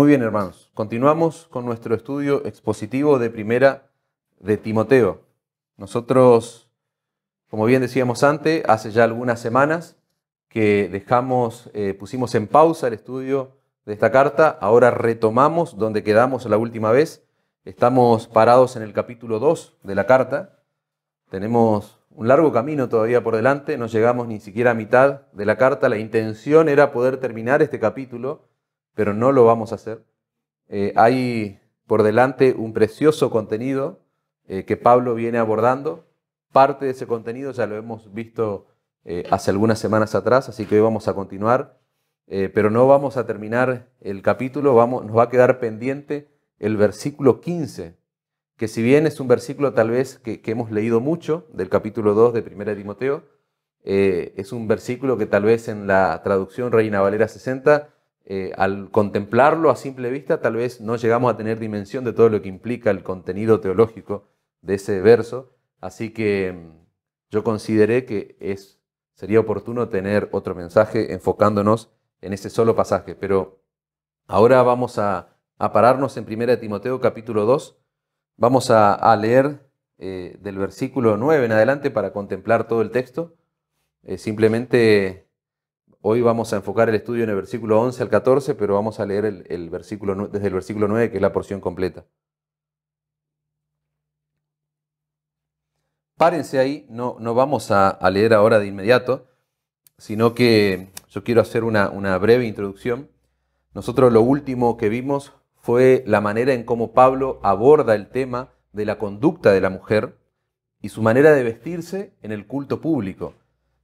Muy bien, hermanos. Continuamos con nuestro estudio expositivo de primera de Timoteo. Nosotros, como bien decíamos antes, hace ya algunas semanas que dejamos, eh, pusimos en pausa el estudio de esta carta. Ahora retomamos donde quedamos la última vez. Estamos parados en el capítulo 2 de la carta. Tenemos un largo camino todavía por delante. No llegamos ni siquiera a mitad de la carta. La intención era poder terminar este capítulo pero no lo vamos a hacer. Eh, hay por delante un precioso contenido eh, que Pablo viene abordando. Parte de ese contenido ya lo hemos visto eh, hace algunas semanas atrás, así que hoy vamos a continuar, pero no vamos a terminar el capítulo, vamos, nos va a quedar pendiente el versículo 15, que si bien es un versículo tal vez que, hemos leído mucho del capítulo 2 de 1 Timoteo, es un versículo que tal vez en la traducción Reina Valera 60 eh, al contemplarlo a simple vista, tal vez no llegamos a tener dimensión de todo lo que implica el contenido teológico de ese verso. Así que mm, yo consideré que es, sería oportuno tener otro mensaje enfocándonos en ese solo pasaje. Pero ahora vamos a, pararnos en 1 Timoteo capítulo 2. Vamos a, leer eh, del versículo 9 en adelante para contemplar todo el texto. Eh, simplemente Hoy vamos a enfocar el estudio en el versículo 11 al 14, pero vamos a leer el, versículo, desde el versículo 9, que es la porción completa. Párense ahí, no, vamos a, leer ahora de inmediato, sino que yo quiero hacer una, una breve introducción. Nosotros lo último que vimos fue la manera en cómo Pablo aborda el tema de la conducta de la mujer y su manera de vestirse en el culto público.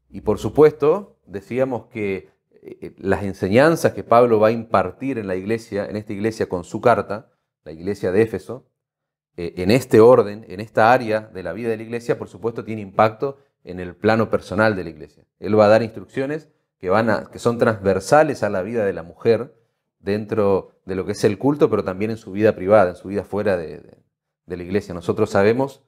Y por supuesto, decíamos que eh, eh, las enseñanzas que Pablo va a impartir en la iglesia, en esta iglesia con su carta, la iglesia de Éfeso, eh, en este orden, en esta área de la vida de la iglesia, por supuesto tiene impacto en el plano personal de la iglesia. Él va a dar instrucciones que, van a, que son transversales a la vida de la mujer dentro de lo que es el culto, pero también en su vida privada, en su vida fuera de la iglesia. Nosotros sabemos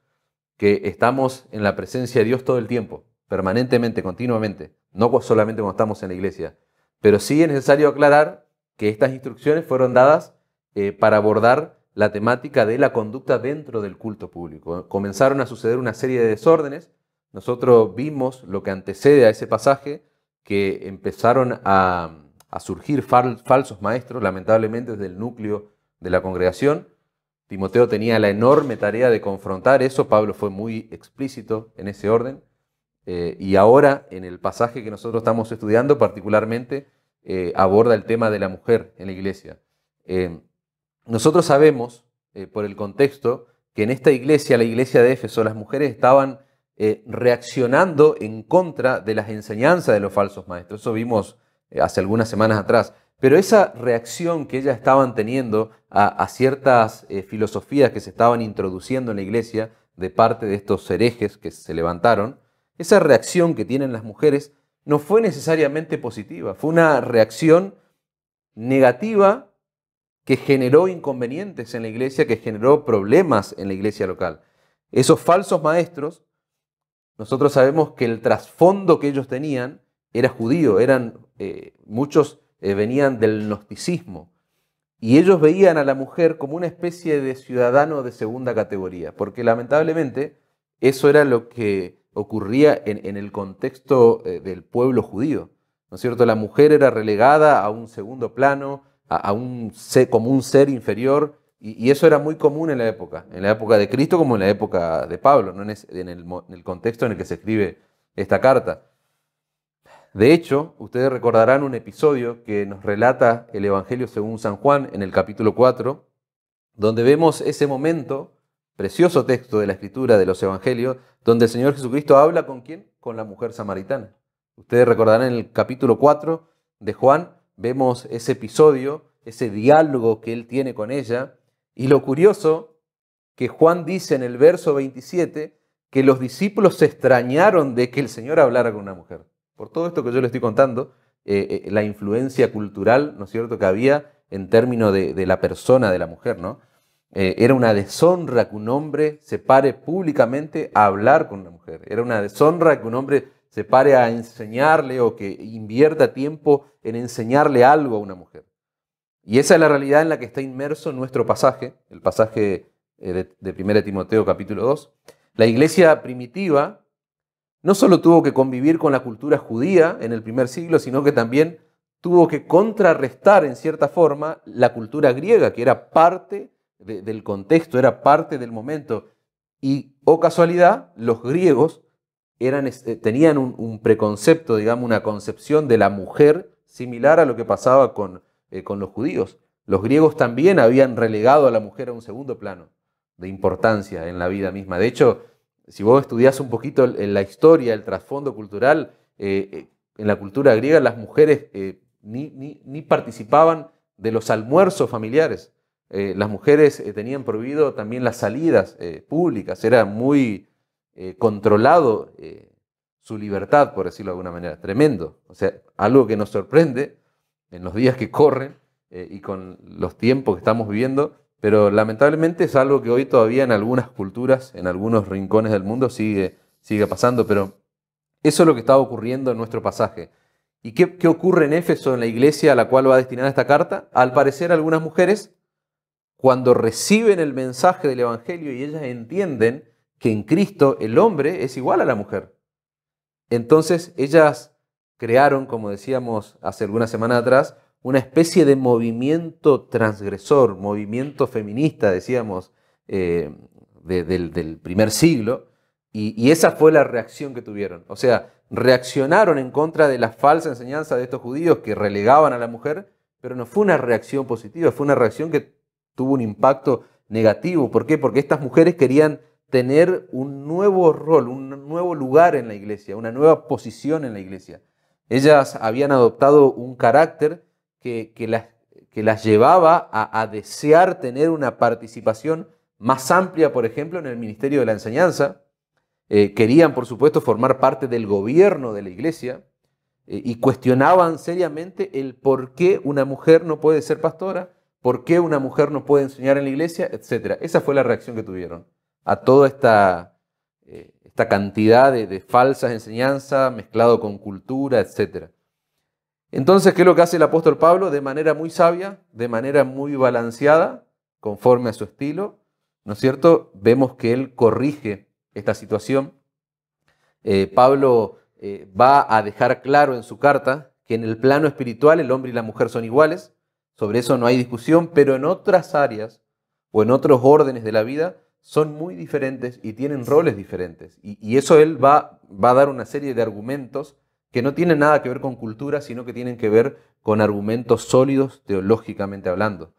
que estamos en la presencia de Dios todo el tiempo, permanentemente, continuamente no solamente cuando estamos en la iglesia. Pero sí es necesario aclarar que estas instrucciones fueron dadas eh, para abordar la temática de la conducta dentro del culto público. Comenzaron a suceder una serie de desórdenes. Nosotros vimos lo que antecede a ese pasaje, que empezaron a, surgir falsos maestros, lamentablemente desde el núcleo de la congregación. Timoteo tenía la enorme tarea de confrontar eso, Pablo fue muy explícito en ese orden. Eh, y ahora, en el pasaje que nosotros estamos estudiando, particularmente, eh, aborda el tema de la mujer en la iglesia. Eh, nosotros sabemos, por el contexto, que en esta iglesia, la iglesia de Éfeso, las mujeres estaban reaccionando en contra de las enseñanzas de los falsos maestros. Eso vimos hace algunas semanas atrás. Pero esa reacción que ellas estaban teniendo a, ciertas filosofías que se estaban introduciendo en la iglesia de parte de estos herejes que se levantaron, esa reacción que tienen las mujeres no fue necesariamente positiva, fue una reacción negativa que generó inconvenientes en la iglesia, que generó problemas en la iglesia local. Esos falsos maestros, nosotros sabemos que el trasfondo que ellos tenían era judío, eran eh, muchos eh, venían del gnosticismo. Y ellos veían a la mujer como una especie de ciudadano de segunda categoría, porque lamentablemente eso era lo que ocurría en, el contexto eh, del pueblo judío. ¿No es cierto? La mujer era relegada a un segundo plano, a, un como un ser inferior, y, eso era muy común en la época, en la época de Cristo como en la época de Pablo, ¿no? en, el, en el contexto en el que se escribe esta carta. De hecho, ustedes recordarán un episodio que nos relata el Evangelio según San Juan en el capítulo 4, donde vemos ese momento precioso texto de la escritura de los evangelios, donde el Señor Jesucristo habla con quién? Con la mujer samaritana. Ustedes recordarán en el capítulo 4 de Juan, vemos ese episodio, ese diálogo que él tiene con ella, y lo curioso que Juan dice en el verso 27 que los discípulos se extrañaron de que el Señor hablara con una mujer. Por todo esto que yo le estoy contando, eh, eh, la influencia cultural, ¿no es cierto?, que había en términos de la persona de la mujer, ¿no? Eh, era una deshonra que un hombre se pare públicamente a hablar con una mujer. Era una deshonra que un hombre se pare a enseñarle o que invierta tiempo en enseñarle algo a una mujer. Y esa es la realidad en la que está inmerso nuestro pasaje, el pasaje eh, de, de 1 Timoteo capítulo 2. La iglesia primitiva no solo tuvo que convivir con la cultura judía en el primer siglo, sino que también tuvo que contrarrestar en cierta forma la cultura griega, que era parte del contexto, era parte del momento. Y, o oh casualidad, los griegos eran, eh, tenían un, preconcepto, digamos, una concepción de la mujer similar a lo que pasaba con, eh, con los judíos. Los griegos también habían relegado a la mujer a un segundo plano de importancia en la vida misma. De hecho, si vos estudiás un poquito en la historia, el trasfondo cultural, eh, en la cultura griega las mujeres ni participaban de los almuerzos familiares. Eh, las mujeres eh, tenían prohibido también las salidas eh, públicas, era muy controlado su libertad, por decirlo de alguna manera, tremendo. O sea, algo que nos sorprende en los días que corren y con los tiempos que estamos viviendo, pero lamentablemente es algo que hoy todavía en algunas culturas, en algunos rincones del mundo sigue, sigue pasando, pero eso es lo que está ocurriendo en nuestro pasaje. ¿Y qué, qué ocurre en Éfeso, en la iglesia a la cual va destinada esta carta? Al parecer algunas mujeres cuando reciben el mensaje del Evangelio y ellas entienden que en Cristo el hombre es igual a la mujer. Entonces ellas crearon, como decíamos hace algunas semanas atrás, una especie de movimiento transgresor, movimiento feminista, decíamos, eh, del, primer siglo, y, y esa fue la reacción que tuvieron. O sea, reaccionaron en contra de la falsa enseñanza de estos judíos que relegaban a la mujer, pero no fue una reacción positiva, fue una reacción que tuvo un impacto negativo. ¿Por qué? Porque estas mujeres querían tener un nuevo rol, un nuevo lugar en la iglesia, una nueva posición en la iglesia. Ellas habían adoptado un carácter que, las, que las, llevaba a, desear tener una participación más amplia, por ejemplo, en el ministerio de la enseñanza. Eh, querían, por supuesto, formar parte del gobierno de la iglesia eh, y cuestionaban seriamente el por qué una mujer no puede ser pastora ¿Por qué una mujer no puede enseñar en la iglesia? Etcétera. Esa fue la reacción que tuvieron a toda esta, eh, esta cantidad de, falsas enseñanzas mezclado con cultura, etcétera. Entonces, ¿qué es lo que hace el apóstol Pablo? De manera muy sabia, de manera muy balanceada, conforme a su estilo, ¿no es cierto? Vemos que él corrige esta situación. Eh, Pablo eh, va a dejar claro en su carta que en el plano espiritual el hombre y la mujer son iguales, sobre eso no hay discusión, pero en otras áreas o en otros órdenes de la vida son muy diferentes y tienen roles diferentes. Y, eso él va, a dar una serie de argumentos que no tienen nada que ver con cultura, sino que tienen que ver con argumentos sólidos teológicamente hablando.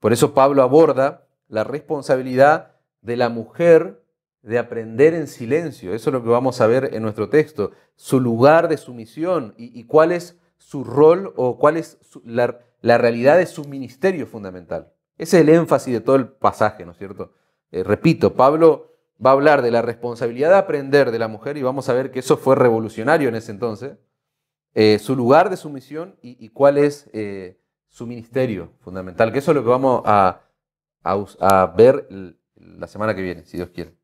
Por eso Pablo aborda la responsabilidad de la mujer de aprender en silencio. Eso es lo que vamos a ver en nuestro texto. Su lugar de sumisión y, cuál es su rol o cuál es su, la, la realidad de su ministerio fundamental. Ese es el énfasis de todo el pasaje, ¿no es cierto? Eh, repito, Pablo va a hablar de la responsabilidad de aprender de la mujer y vamos a ver que eso fue revolucionario en ese entonces, eh, su lugar de sumisión y, y cuál es eh, su ministerio fundamental, que eso es lo que vamos a, ver la semana que viene, si Dios quiere.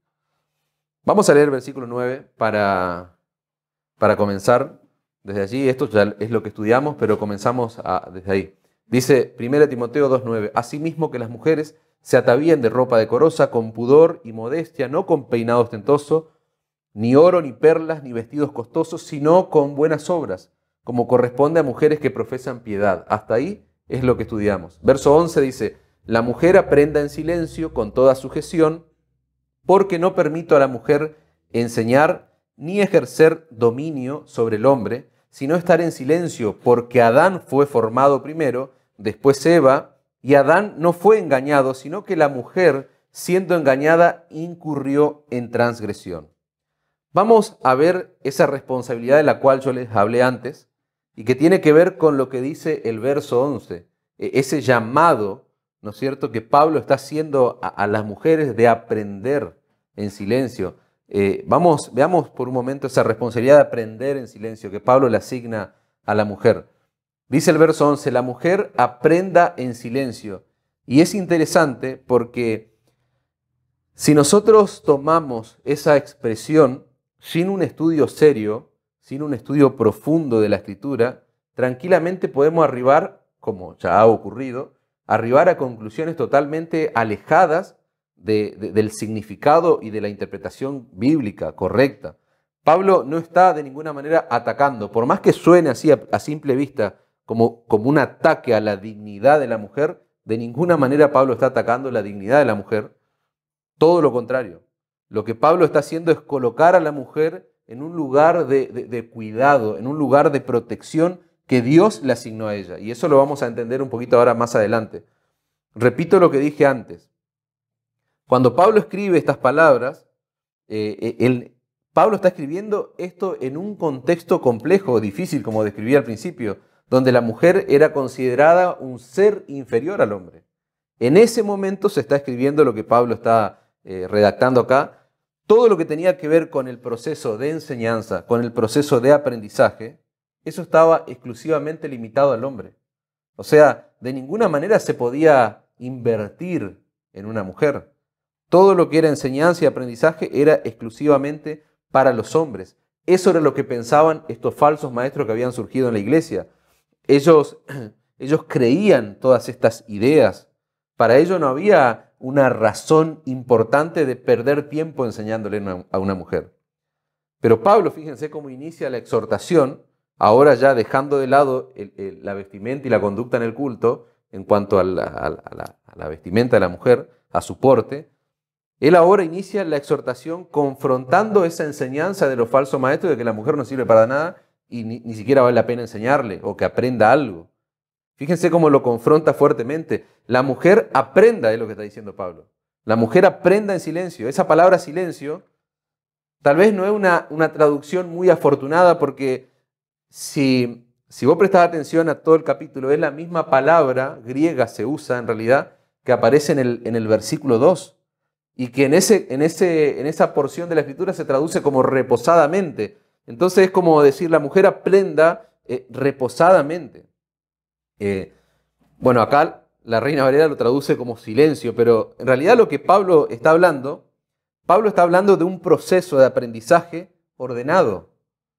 Vamos a leer versículo 9 para, para comenzar desde allí. Esto ya es lo que estudiamos, pero comenzamos desde ahí. Dice 1 Timoteo 2.9, asimismo que las mujeres se atavíen de ropa decorosa, con pudor y modestia, no con peinado ostentoso, ni oro, ni perlas, ni vestidos costosos, sino con buenas obras, como corresponde a mujeres que profesan piedad. Hasta ahí es lo que estudiamos. Verso 11 dice, la mujer aprenda en silencio, con toda sujeción, porque no permito a la mujer enseñar ni ejercer dominio sobre el hombre, sino estar en silencio, porque Adán fue formado primero, después Eva, y Adán no fue engañado, sino que la mujer, siendo engañada, incurrió en transgresión. Vamos a ver esa responsabilidad de la cual yo les hablé antes y que tiene que ver con lo que dice el verso 11, e-, ese llamado, ¿no es cierto?, que Pablo está haciendo a, las mujeres de aprender en silencio. Eh, vamos, veamos por un momento esa responsabilidad de aprender en silencio que Pablo le asigna a la mujer. Dice el verso 11, la mujer aprenda en silencio. Y es interesante porque si nosotros tomamos esa expresión sin un estudio serio, sin un estudio profundo de la escritura, tranquilamente podemos arribar, como ya ha ocurrido, arribar a conclusiones totalmente alejadas del significado y de la interpretación bíblica correcta. Pablo no está de ninguna manera atacando, por más que suene así a simple vista, como, un ataque a la dignidad de la mujer. De ninguna manera Pablo está atacando la dignidad de la mujer. Todo lo contrario. Lo que Pablo está haciendo es colocar a la mujer en un lugar de, cuidado, en un lugar de protección que Dios le asignó a ella. Y eso lo vamos a entender un poquito ahora más adelante. Repito lo que dije antes. Cuando Pablo escribe estas palabras, eh, eh, Pablo está escribiendo esto en un contexto complejo, difícil, como describí al principio donde la mujer era considerada un ser inferior al hombre. En ese momento se está escribiendo lo que Pablo está eh, redactando acá, todo lo que tenía que ver con el proceso de enseñanza, con el proceso de aprendizaje, eso estaba exclusivamente limitado al hombre. O sea, de ninguna manera se podía invertir en una mujer. Todo lo que era enseñanza y aprendizaje era exclusivamente para los hombres. Eso era lo que pensaban estos falsos maestros que habían surgido en la iglesia. Ellos, ellos creían todas estas ideas. Para ellos no había una razón importante de perder tiempo enseñándole a una mujer. Pero Pablo, fíjense cómo inicia la exhortación, ahora ya dejando de lado la vestimenta y la conducta en el culto, en cuanto a la, vestimenta de la mujer, a su porte, él ahora inicia la exhortación confrontando esa enseñanza de los falsos maestros de que la mujer no sirve para nada y ni, siquiera vale la pena enseñarle o que aprenda algo. Fíjense cómo lo confronta fuertemente. La mujer aprenda, es lo que está diciendo Pablo. La mujer aprenda en silencio. Esa palabra silencio tal vez no es una, una traducción muy afortunada porque si, si vos prestás atención a todo el capítulo, es la misma palabra griega se usa en realidad que aparece en el, en el versículo 2 y que en, ese, en, en esa porción de la escritura se traduce como reposadamente. Entonces es como decir, la mujer aprenda eh, reposadamente. Eh, bueno, acá la Reina Valera lo traduce como silencio, pero en realidad lo que Pablo está hablando, Pablo está hablando de un proceso de aprendizaje ordenado.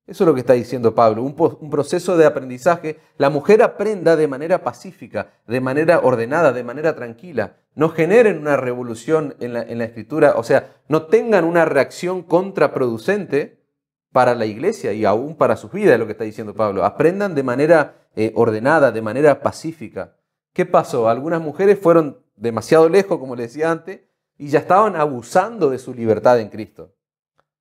Eso es lo que está diciendo Pablo, un, proceso de aprendizaje. La mujer aprenda de manera pacífica, de manera ordenada, de manera tranquila. No generen una revolución en la escritura, o sea, no tengan una reacción contraproducente para la iglesia y aún para sus vidas, lo que está diciendo Pablo. Aprendan de manera eh, ordenada, de manera pacífica. ¿Qué pasó? Algunas mujeres fueron demasiado lejos, como les decía antes, y ya estaban abusando de su libertad en Cristo.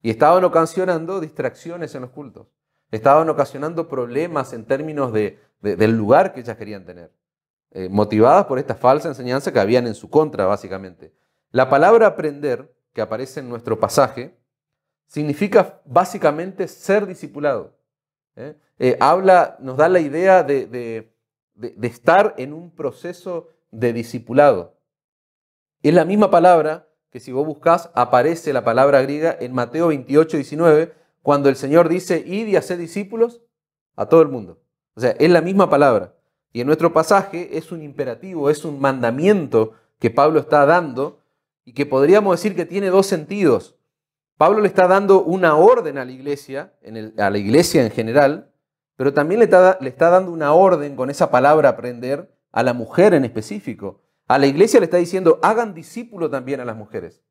Y estaban ocasionando distracciones en los cultos. Estaban ocasionando problemas en términos de, del lugar que ellas querían tener. Eh, motivadas por esta falsa enseñanza que habían en su contra, básicamente. La palabra aprender, que aparece en nuestro pasaje, significa básicamente ser discipulado. ¿eh? Eh, habla, nos da la idea de, estar en un proceso de discipulado. Es la misma palabra que si vos buscas aparece la palabra griega en Mateo 28, 19, cuando el Señor dice, id y haced discípulos a todo el mundo. O sea, es la misma palabra. Y en nuestro pasaje es un imperativo, es un mandamiento que Pablo está dando y que podríamos decir que tiene dos sentidos. Pablo le está dando una orden a la iglesia, en a la iglesia en general, pero también le está, le está dando una orden con esa palabra aprender a la mujer en específico. A la iglesia le está diciendo, hagan discípulo también a las mujeres.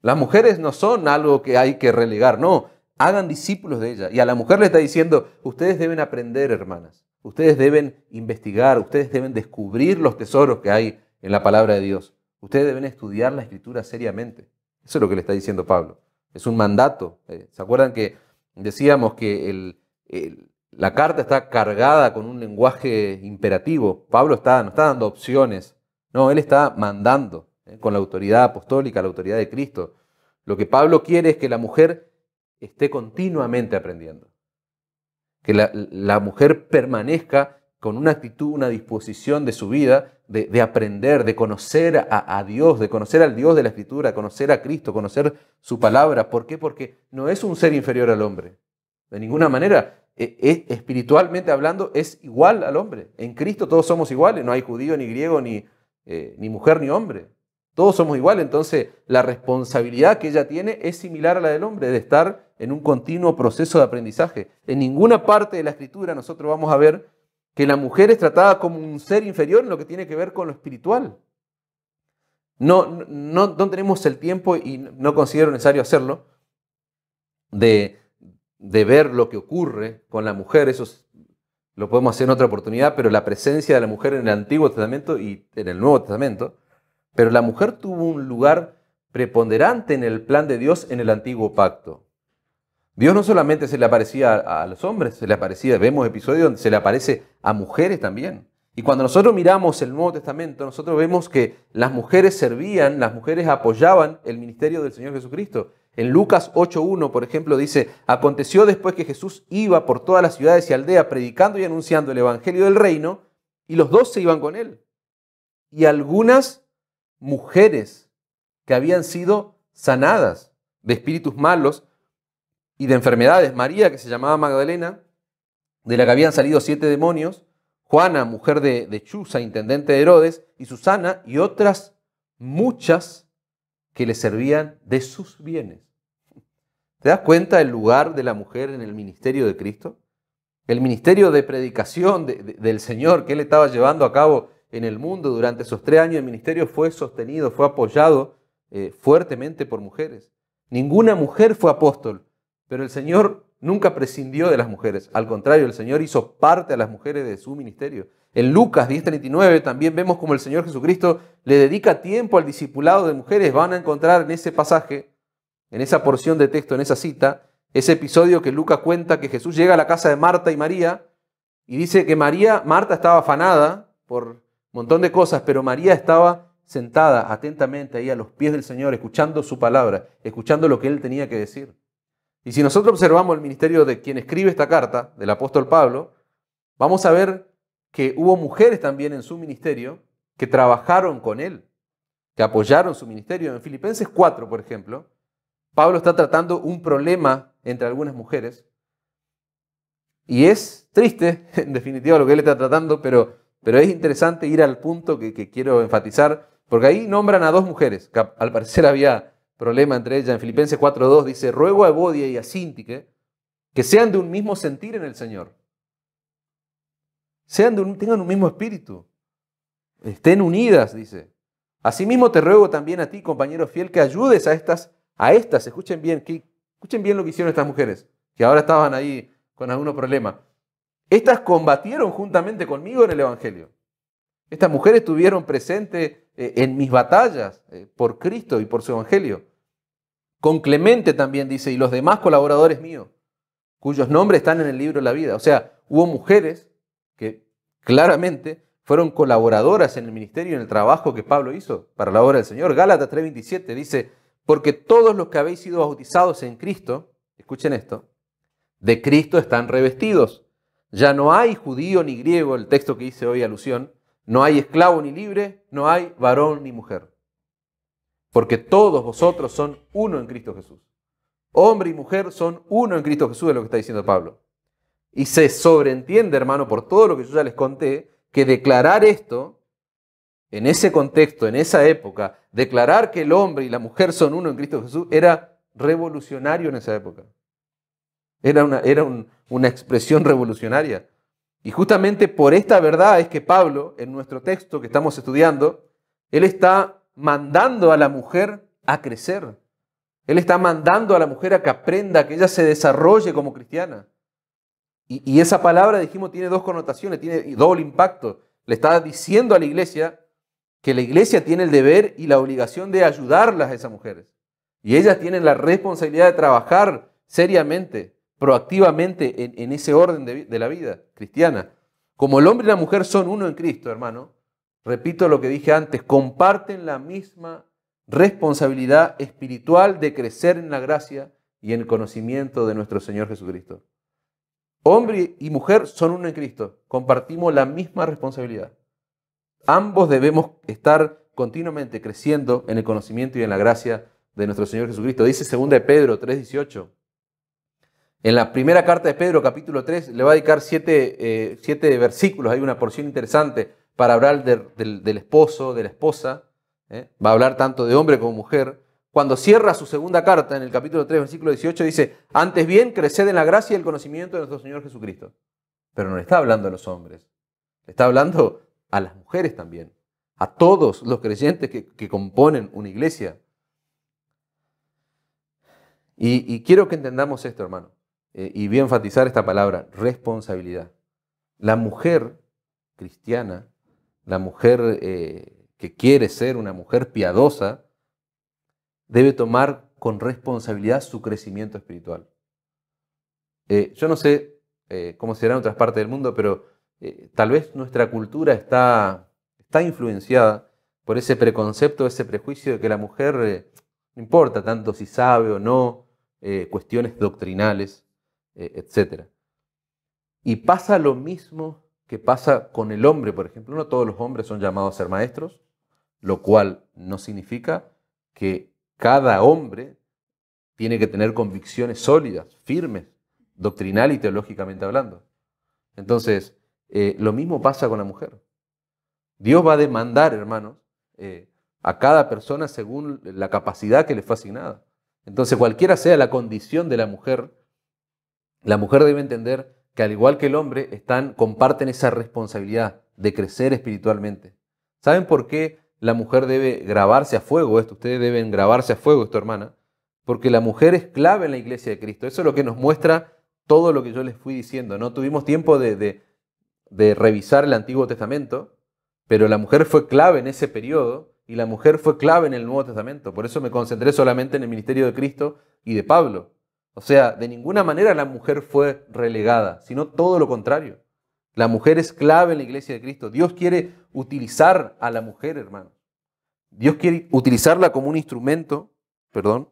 Las mujeres no son algo que hay que relegar, no, hagan discípulos de ellas. Y a la mujer le está diciendo, ustedes deben aprender, hermanas, ustedes deben investigar, ustedes deben descubrir los tesoros que hay en la palabra de Dios, ustedes deben estudiar la escritura seriamente. Eso es lo que le está diciendo Pablo es un mandato. Eh, ¿Se acuerdan que decíamos que la carta está cargada con un lenguaje imperativo? Pablo está, no está dando opciones, no, él está mandando eh, con la autoridad apostólica, la autoridad de Cristo. Lo que Pablo quiere es que la mujer esté continuamente aprendiendo, que la mujer permanezca con una actitud, una disposición de su vida de, aprender, de conocer a, Dios, de conocer al Dios de la Escritura, conocer a Cristo, conocer su palabra. ¿Por qué? Porque no es un ser inferior al hombre. De ninguna manera. E, e, espiritualmente hablando, es igual al hombre. En Cristo todos somos iguales. No hay judío, ni griego, ni, eh, ni mujer, ni hombre. Todos somos iguales. Entonces, la responsabilidad que ella tiene es similar a la del hombre, de estar en un continuo proceso de aprendizaje. En ninguna parte de la Escritura nosotros vamos a ver que la mujer es tratada como un ser inferior en lo que tiene que ver con lo espiritual. No, no, tenemos el tiempo y no considero necesario hacerlo de, ver lo que ocurre con la mujer. Eso lo podemos hacer en otra oportunidad, pero la presencia de la mujer en el Antiguo Testamento y en el Nuevo Testamento. Pero la mujer tuvo un lugar preponderante en el plan de Dios en el Antiguo Pacto. Dios no solamente se le aparecía a, los hombres, se le aparecía, vemos episodios donde se le aparece a mujeres también. Y cuando nosotros miramos el Nuevo Testamento, nosotros vemos que las mujeres servían, las mujeres apoyaban el ministerio del Señor Jesucristo. En Lucas 8.1, por ejemplo, dice, aconteció después que Jesús iba por todas las ciudades y aldeas predicando y anunciando el Evangelio del reino, y los dos se iban con él. Y algunas mujeres que habían sido sanadas de espíritus malos y de enfermedades. María, que se llamaba Magdalena, de la que habían salido siete demonios, Juana, mujer de, de Chuza, intendente de Herodes, y Susana, y otras muchas que le servían de sus bienes. ¿Te das cuenta el lugar de la mujer en el ministerio de Cristo? El ministerio de predicación del Señor que él estaba llevando a cabo en el mundo durante esos tres años, el ministerio fue sostenido, fue apoyado eh, fuertemente por mujeres. Ninguna mujer fue apóstol, pero el Señor nunca prescindió de las mujeres. Al contrario, el Señor hizo parte a las mujeres de su ministerio. En Lucas 10:39 también vemos como el Señor Jesucristo le dedica tiempo al discipulado de mujeres. Van a encontrar en ese pasaje, en esa porción de texto, en esa cita, ese episodio que Lucas cuenta que Jesús llega a la casa de Marta y María y dice que María, Marta estaba afanada por un montón de cosas, pero María estaba sentada atentamente ahí a los pies del Señor, escuchando su palabra, escuchando lo que él tenía que decir. Y si nosotros observamos el ministerio de quien escribe esta carta, del apóstol Pablo, vamos a ver que hubo mujeres también en su ministerio que trabajaron con él, que apoyaron su ministerio. En Filipenses 4, por ejemplo, Pablo está tratando un problema entre algunas mujeres. Y es triste, en definitiva, lo que él está tratando, pero, pero es interesante ir al punto que, que quiero enfatizar, porque ahí nombran a dos mujeres, que al parecer había problema entre ellas. En Filipenses 4.2 dice, ruego a Evodia y a Sintique que sean de un mismo sentir en el Señor. Sean un, tengan un mismo espíritu. Estén unidas, dice. Asimismo te ruego también a ti, compañero fiel, que ayudes a estas, a estas, escuchen bien, escuchen bien lo que hicieron estas mujeres, que ahora estaban ahí con algunos problemas. Estas combatieron juntamente conmigo en el Evangelio. Estas mujeres estuvieron presentes eh, en mis batallas eh, por Cristo y por su Evangelio. Con Clemente también dice, y los demás colaboradores míos, cuyos nombres están en el libro de la vida. O sea, hubo mujeres que claramente fueron colaboradoras en el ministerio y en el trabajo que Pablo hizo para la obra del Señor. Gálatas 3:27 dice, porque todos los que habéis sido bautizados en Cristo, escuchen esto, de Cristo están revestidos. Ya no hay judío ni griego, el texto que hice hoy alusión, no hay esclavo ni libre, no hay varón ni mujer. Porque todos vosotros son uno en Cristo Jesús. Hombre y mujer son uno en Cristo Jesús, es lo que está diciendo Pablo. Y se sobreentiende, hermano, por todo lo que yo ya les conté, que declarar esto, en ese contexto, en esa época, declarar que el hombre y la mujer son uno en Cristo Jesús era revolucionario en esa época. Era una, era una expresión revolucionaria. Y justamente por esta verdad es que Pablo, en nuestro texto que estamos estudiando, él está mandando a la mujer a crecer. Él está mandando a la mujer a que aprenda, que ella se desarrolle como cristiana. Y, y esa palabra, dijimos, tiene dos connotaciones, tiene doble impacto. Le está diciendo a la iglesia que la iglesia tiene el deber y la obligación de ayudarlas a esas mujeres. Y ellas tienen la responsabilidad de trabajar seriamente proactivamente en, ese orden de, la vida cristiana. Como el hombre y la mujer son uno en Cristo, hermano, repito lo que dije antes, comparten la misma responsabilidad espiritual de crecer en la gracia y en el conocimiento de nuestro Señor Jesucristo. Hombre y mujer son uno en Cristo, compartimos la misma responsabilidad. Ambos debemos estar continuamente creciendo en el conocimiento y en la gracia de nuestro Señor Jesucristo. Dice 2 Pedro 3:18, en la primera carta de Pedro, capítulo 3, le va a dedicar eh, siete, versículos. Hay una porción interesante para hablar del, esposo, de la esposa. ¿eh? Va a hablar tanto de hombre como mujer. Cuando cierra su segunda carta, en el capítulo 3, versículo 18, dice, antes bien, creced en la gracia y el conocimiento de nuestro Señor Jesucristo. Pero no le está hablando a los hombres, le está hablando a las mujeres también, a todos los creyentes que, componen una iglesia. y quiero que entendamos esto, hermano. Eh, y voy a enfatizar esta palabra, responsabilidad. La mujer cristiana, la mujer eh, que quiere ser una mujer piadosa, debe tomar con responsabilidad su crecimiento espiritual. Eh, yo no sé cómo será en otras partes del mundo, pero tal vez nuestra cultura está, está influenciada por ese preconcepto, ese prejuicio de que la mujer no importa tanto si sabe o no cuestiones doctrinales. Eh, etcétera Y pasa lo mismo que pasa con el hombre, por ejemplo. No todos los hombres son llamados a ser maestros, lo cual no significa que cada hombre tiene que tener convicciones sólidas, firmes, doctrinal y teológicamente hablando. Entonces, eh, lo mismo pasa con la mujer. Dios va a demandar, hermanos, eh, a cada persona según la capacidad que le fue asignada. Entonces, cualquiera sea la condición de la mujer, la mujer debe entender que al igual que el hombre, están, comparten esa responsabilidad de crecer espiritualmente. ¿Saben por qué la mujer debe grabarse a fuego esto? Ustedes deben grabarse a fuego esto, hermana. Porque la mujer es clave en la iglesia de Cristo. Eso es lo que nos muestra todo lo que yo les fui diciendo. No tuvimos tiempo de, de revisar el Antiguo Testamento, pero la mujer fue clave en ese periodo y la mujer fue clave en el Nuevo Testamento. Por eso me concentré solamente en el ministerio de Cristo y de Pablo. O sea, de ninguna manera la mujer fue relegada, sino todo lo contrario. La mujer es clave en la iglesia de Cristo. Dios quiere utilizar a la mujer, hermano. Dios quiere utilizarla como un instrumento, perdón.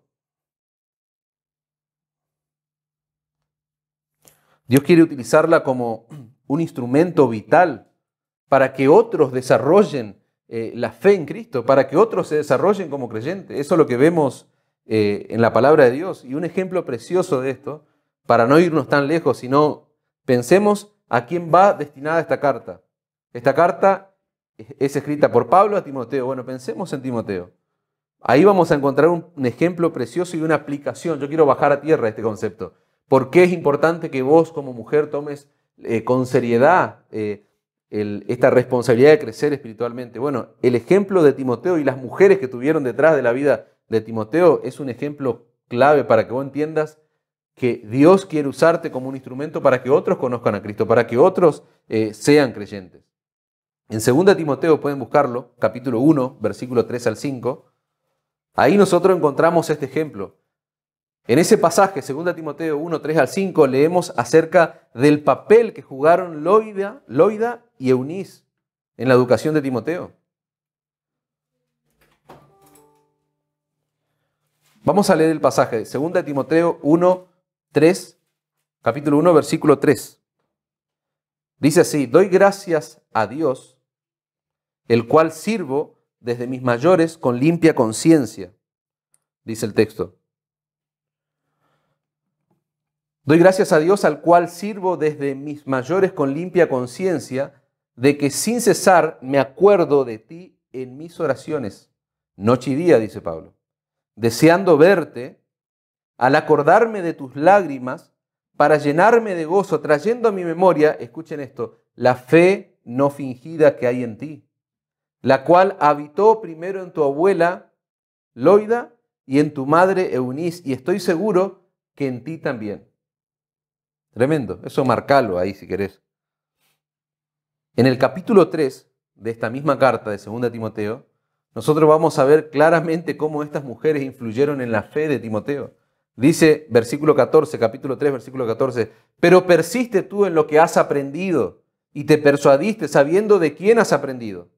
Dios quiere utilizarla como un instrumento vital para que otros desarrollen eh, la fe en Cristo, para que otros se desarrollen como creyentes. Eso es lo que vemos eh, en la palabra de Dios. Y un ejemplo precioso de esto, para no irnos tan lejos, sino pensemos a quién va destinada esta carta. Esta carta es escrita por Pablo a Timoteo. Bueno, pensemos en Timoteo. Ahí vamos a encontrar un, ejemplo precioso y una aplicación. Yo quiero bajar a tierra este concepto. ¿Por qué es importante que vos como mujer tomes eh, con seriedad eh, esta responsabilidad de crecer espiritualmente? Bueno, el ejemplo de Timoteo y las mujeres que tuvieron detrás de la vida de Timoteo es un ejemplo clave para que vos entiendas que Dios quiere usarte como un instrumento para que otros conozcan a Cristo, para que otros eh, sean creyentes. En 2 Timoteo pueden buscarlo, capítulo 1, versículo 3 al 5. Ahí nosotros encontramos este ejemplo. En ese pasaje, 2 Timoteo 1, 3 al 5, leemos acerca del papel que jugaron Loida, Loida y Eunice en la educación de Timoteo. Vamos a leer el pasaje, 2 Timoteo 1, 3, capítulo 1, versículo 3. Dice así, doy gracias a Dios, el cual sirvo desde mis mayores con limpia conciencia, dice el texto. Doy gracias a Dios al cual sirvo desde mis mayores con limpia conciencia, de que sin cesar me acuerdo de ti en mis oraciones, noche y día, dice Pablo deseando verte, al acordarme de tus lágrimas, para llenarme de gozo, trayendo a mi memoria, escuchen esto, la fe no fingida que hay en ti, la cual habitó primero en tu abuela Loida y en tu madre Eunice, y estoy seguro que en ti también. Tremendo, eso marcalo ahí si querés. En el capítulo 3 de esta misma carta de 2 Timoteo, nosotros vamos a ver claramente cómo estas mujeres influyeron en la fe de Timoteo. Dice versículo 14, capítulo 3, versículo 14, pero persiste tú en lo que has aprendido y te persuadiste sabiendo de quién has aprendido.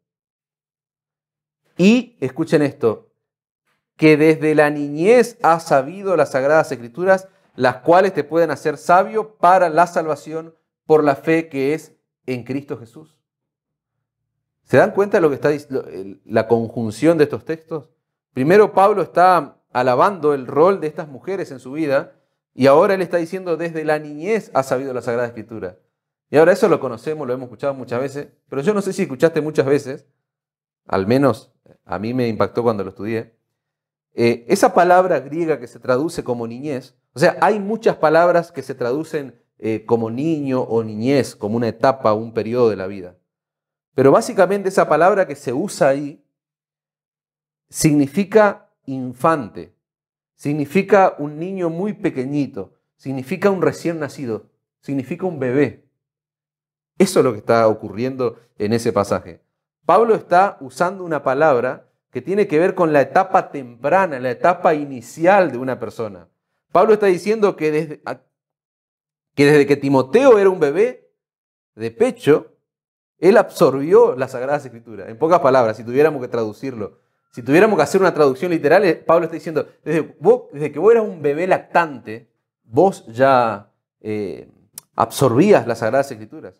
Y, escuchen esto, que desde la niñez has sabido las sagradas escrituras, las cuales te pueden hacer sabio para la salvación por la fe que es en Cristo Jesús. ¿Se dan cuenta de lo que está la conjunción de estos textos? Primero Pablo está alabando el rol de estas mujeres en su vida y ahora él está diciendo desde la niñez ha sabido la Sagrada Escritura. Y ahora eso lo conocemos, lo hemos escuchado muchas veces, pero yo no sé si escuchaste muchas veces, al menos eh, a mí me impactó cuando lo estudié, eh, esa palabra griega que se traduce como niñez, o sea, hay muchas palabras que se traducen eh, como niño o niñez, como una etapa, un periodo de la vida. Pero básicamente esa palabra que se usa ahí significa infante, significa un niño muy pequeñito, significa un recién nacido, significa un bebé. Eso es lo que está ocurriendo en ese pasaje. Pablo está usando una palabra que tiene que ver con la etapa temprana, la etapa inicial de una persona. Pablo está diciendo que desde, que desde que Timoteo era un bebé de pecho, él absorbió las Sagradas Escrituras. En pocas palabras, si tuviéramos que traducirlo, si tuviéramos que hacer una traducción literal, eh, Pablo está diciendo, desde, que vos eras un bebé lactante, vos ya eh, absorbías las Sagradas Escrituras.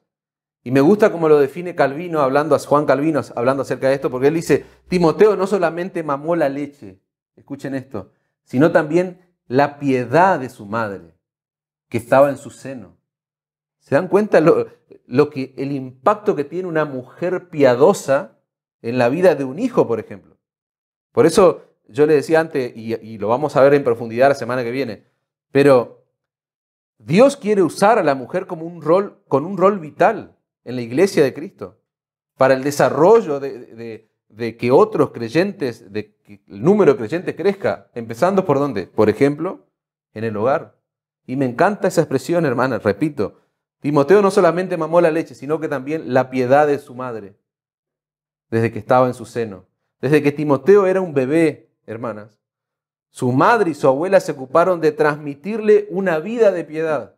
Y me gusta cómo lo define Calvino, hablando a Juan Calvino, hablando acerca de esto, porque él dice, Timoteo no solamente mamó la leche, escuchen esto, sino también la piedad de su madre, que estaba en su seno. ¿Se dan cuenta lo, que, el impacto que tiene una mujer piadosa en la vida de un hijo, por ejemplo? Por eso yo le decía antes, y, lo vamos a ver en profundidad la semana que viene, pero Dios quiere usar a la mujer como un rol, con un rol vital en la iglesia de Cristo, para el desarrollo de, que otros creyentes, de el número de creyentes crezca, empezando por dónde? Por ejemplo, en el hogar. Y me encanta esa expresión, hermana, repito, Timoteo no solamente mamó la leche, sino que también la piedad de su madre, desde que estaba en su seno. Desde que Timoteo era un bebé, hermanas, su madre y su abuela se ocuparon de transmitirle una vida de piedad.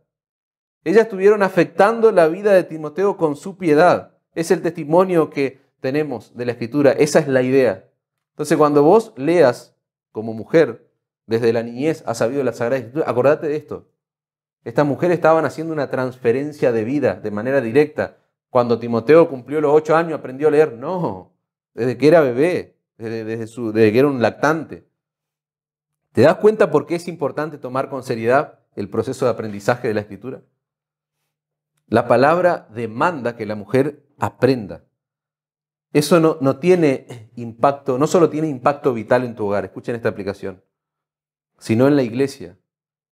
Ellas estuvieron afectando la vida de Timoteo con su piedad. Es el testimonio que tenemos de la escritura, esa es la idea. Entonces cuando vos leas como mujer, desde la niñez has sabido la Sagrada Escritura, acordate de esto. Estas mujeres estaban haciendo una transferencia de vida de manera directa. Cuando Timoteo cumplió los ocho años, aprendió a leer. No, desde que era bebé, desde, que era un lactante. ¿Te das cuenta por qué es importante tomar con seriedad el proceso de aprendizaje de la escritura? La palabra demanda que la mujer aprenda. Eso no, no, tiene impacto, no solo tiene impacto vital en tu hogar, escuchen esta aplicación, sino en la iglesia.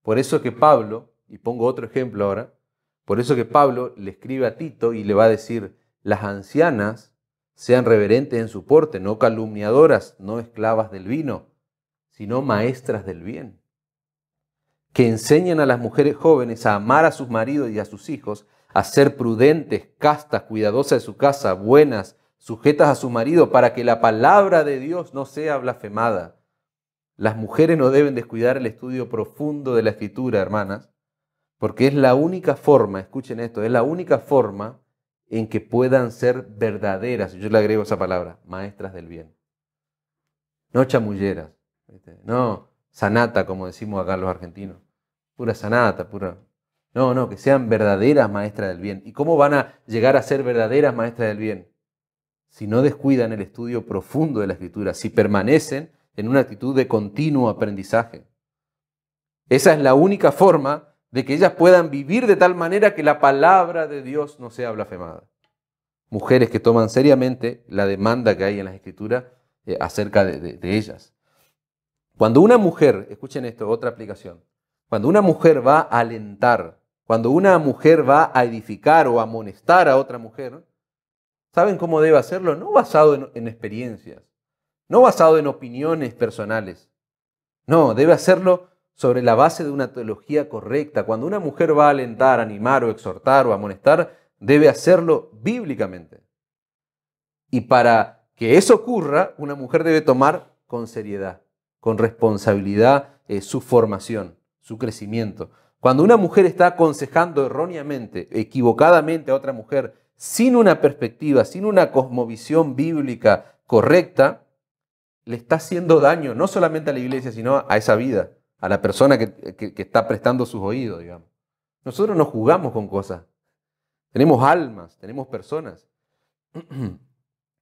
Por eso que Pablo y pongo otro ejemplo ahora, por eso que Pablo le escribe a Tito y le va a decir, las ancianas sean reverentes en su porte, no calumniadoras, no esclavas del vino, sino maestras del bien. Que enseñen a las mujeres jóvenes a amar a sus maridos y a sus hijos, a ser prudentes, castas, cuidadosas de su casa, buenas, sujetas a su marido, para que la palabra de Dios no sea blasfemada. Las mujeres no deben descuidar el estudio profundo de la escritura, hermanas, porque es la única forma, escuchen esto, es la única forma en que puedan ser verdaderas, yo le agrego esa palabra, maestras del bien. No chamulleras, no sanata, como decimos acá los argentinos, pura sanata, pura... No, no, que sean verdaderas maestras del bien. ¿Y cómo van a llegar a ser verdaderas maestras del bien? Si no descuidan el estudio profundo de la escritura, si permanecen en una actitud de continuo aprendizaje. Esa es la única forma de que ellas puedan vivir de tal manera que la palabra de Dios no sea blasfemada. Mujeres que toman seriamente la demanda que hay en las escrituras eh, acerca de, ellas. Cuando una mujer, escuchen esto, otra aplicación, cuando una mujer va a alentar, cuando una mujer va a edificar o a amonestar a otra mujer, ¿saben cómo debe hacerlo? No basado en experiencias, no basado en opiniones personales. No, debe hacerlo sobre la base de una teología correcta. Cuando una mujer va a alentar, animar o exhortar o amonestar, debe hacerlo bíblicamente. Y para que eso ocurra, una mujer debe tomar con seriedad, con responsabilidad eh, su formación, su crecimiento. Cuando una mujer está aconsejando erróneamente, equivocadamente a otra mujer, sin una perspectiva, sin una cosmovisión bíblica correcta, le está haciendo daño no solamente a la iglesia, sino a esa vida a la persona que, está prestando sus oídos, digamos. Nosotros no jugamos con cosas. Tenemos almas, tenemos personas.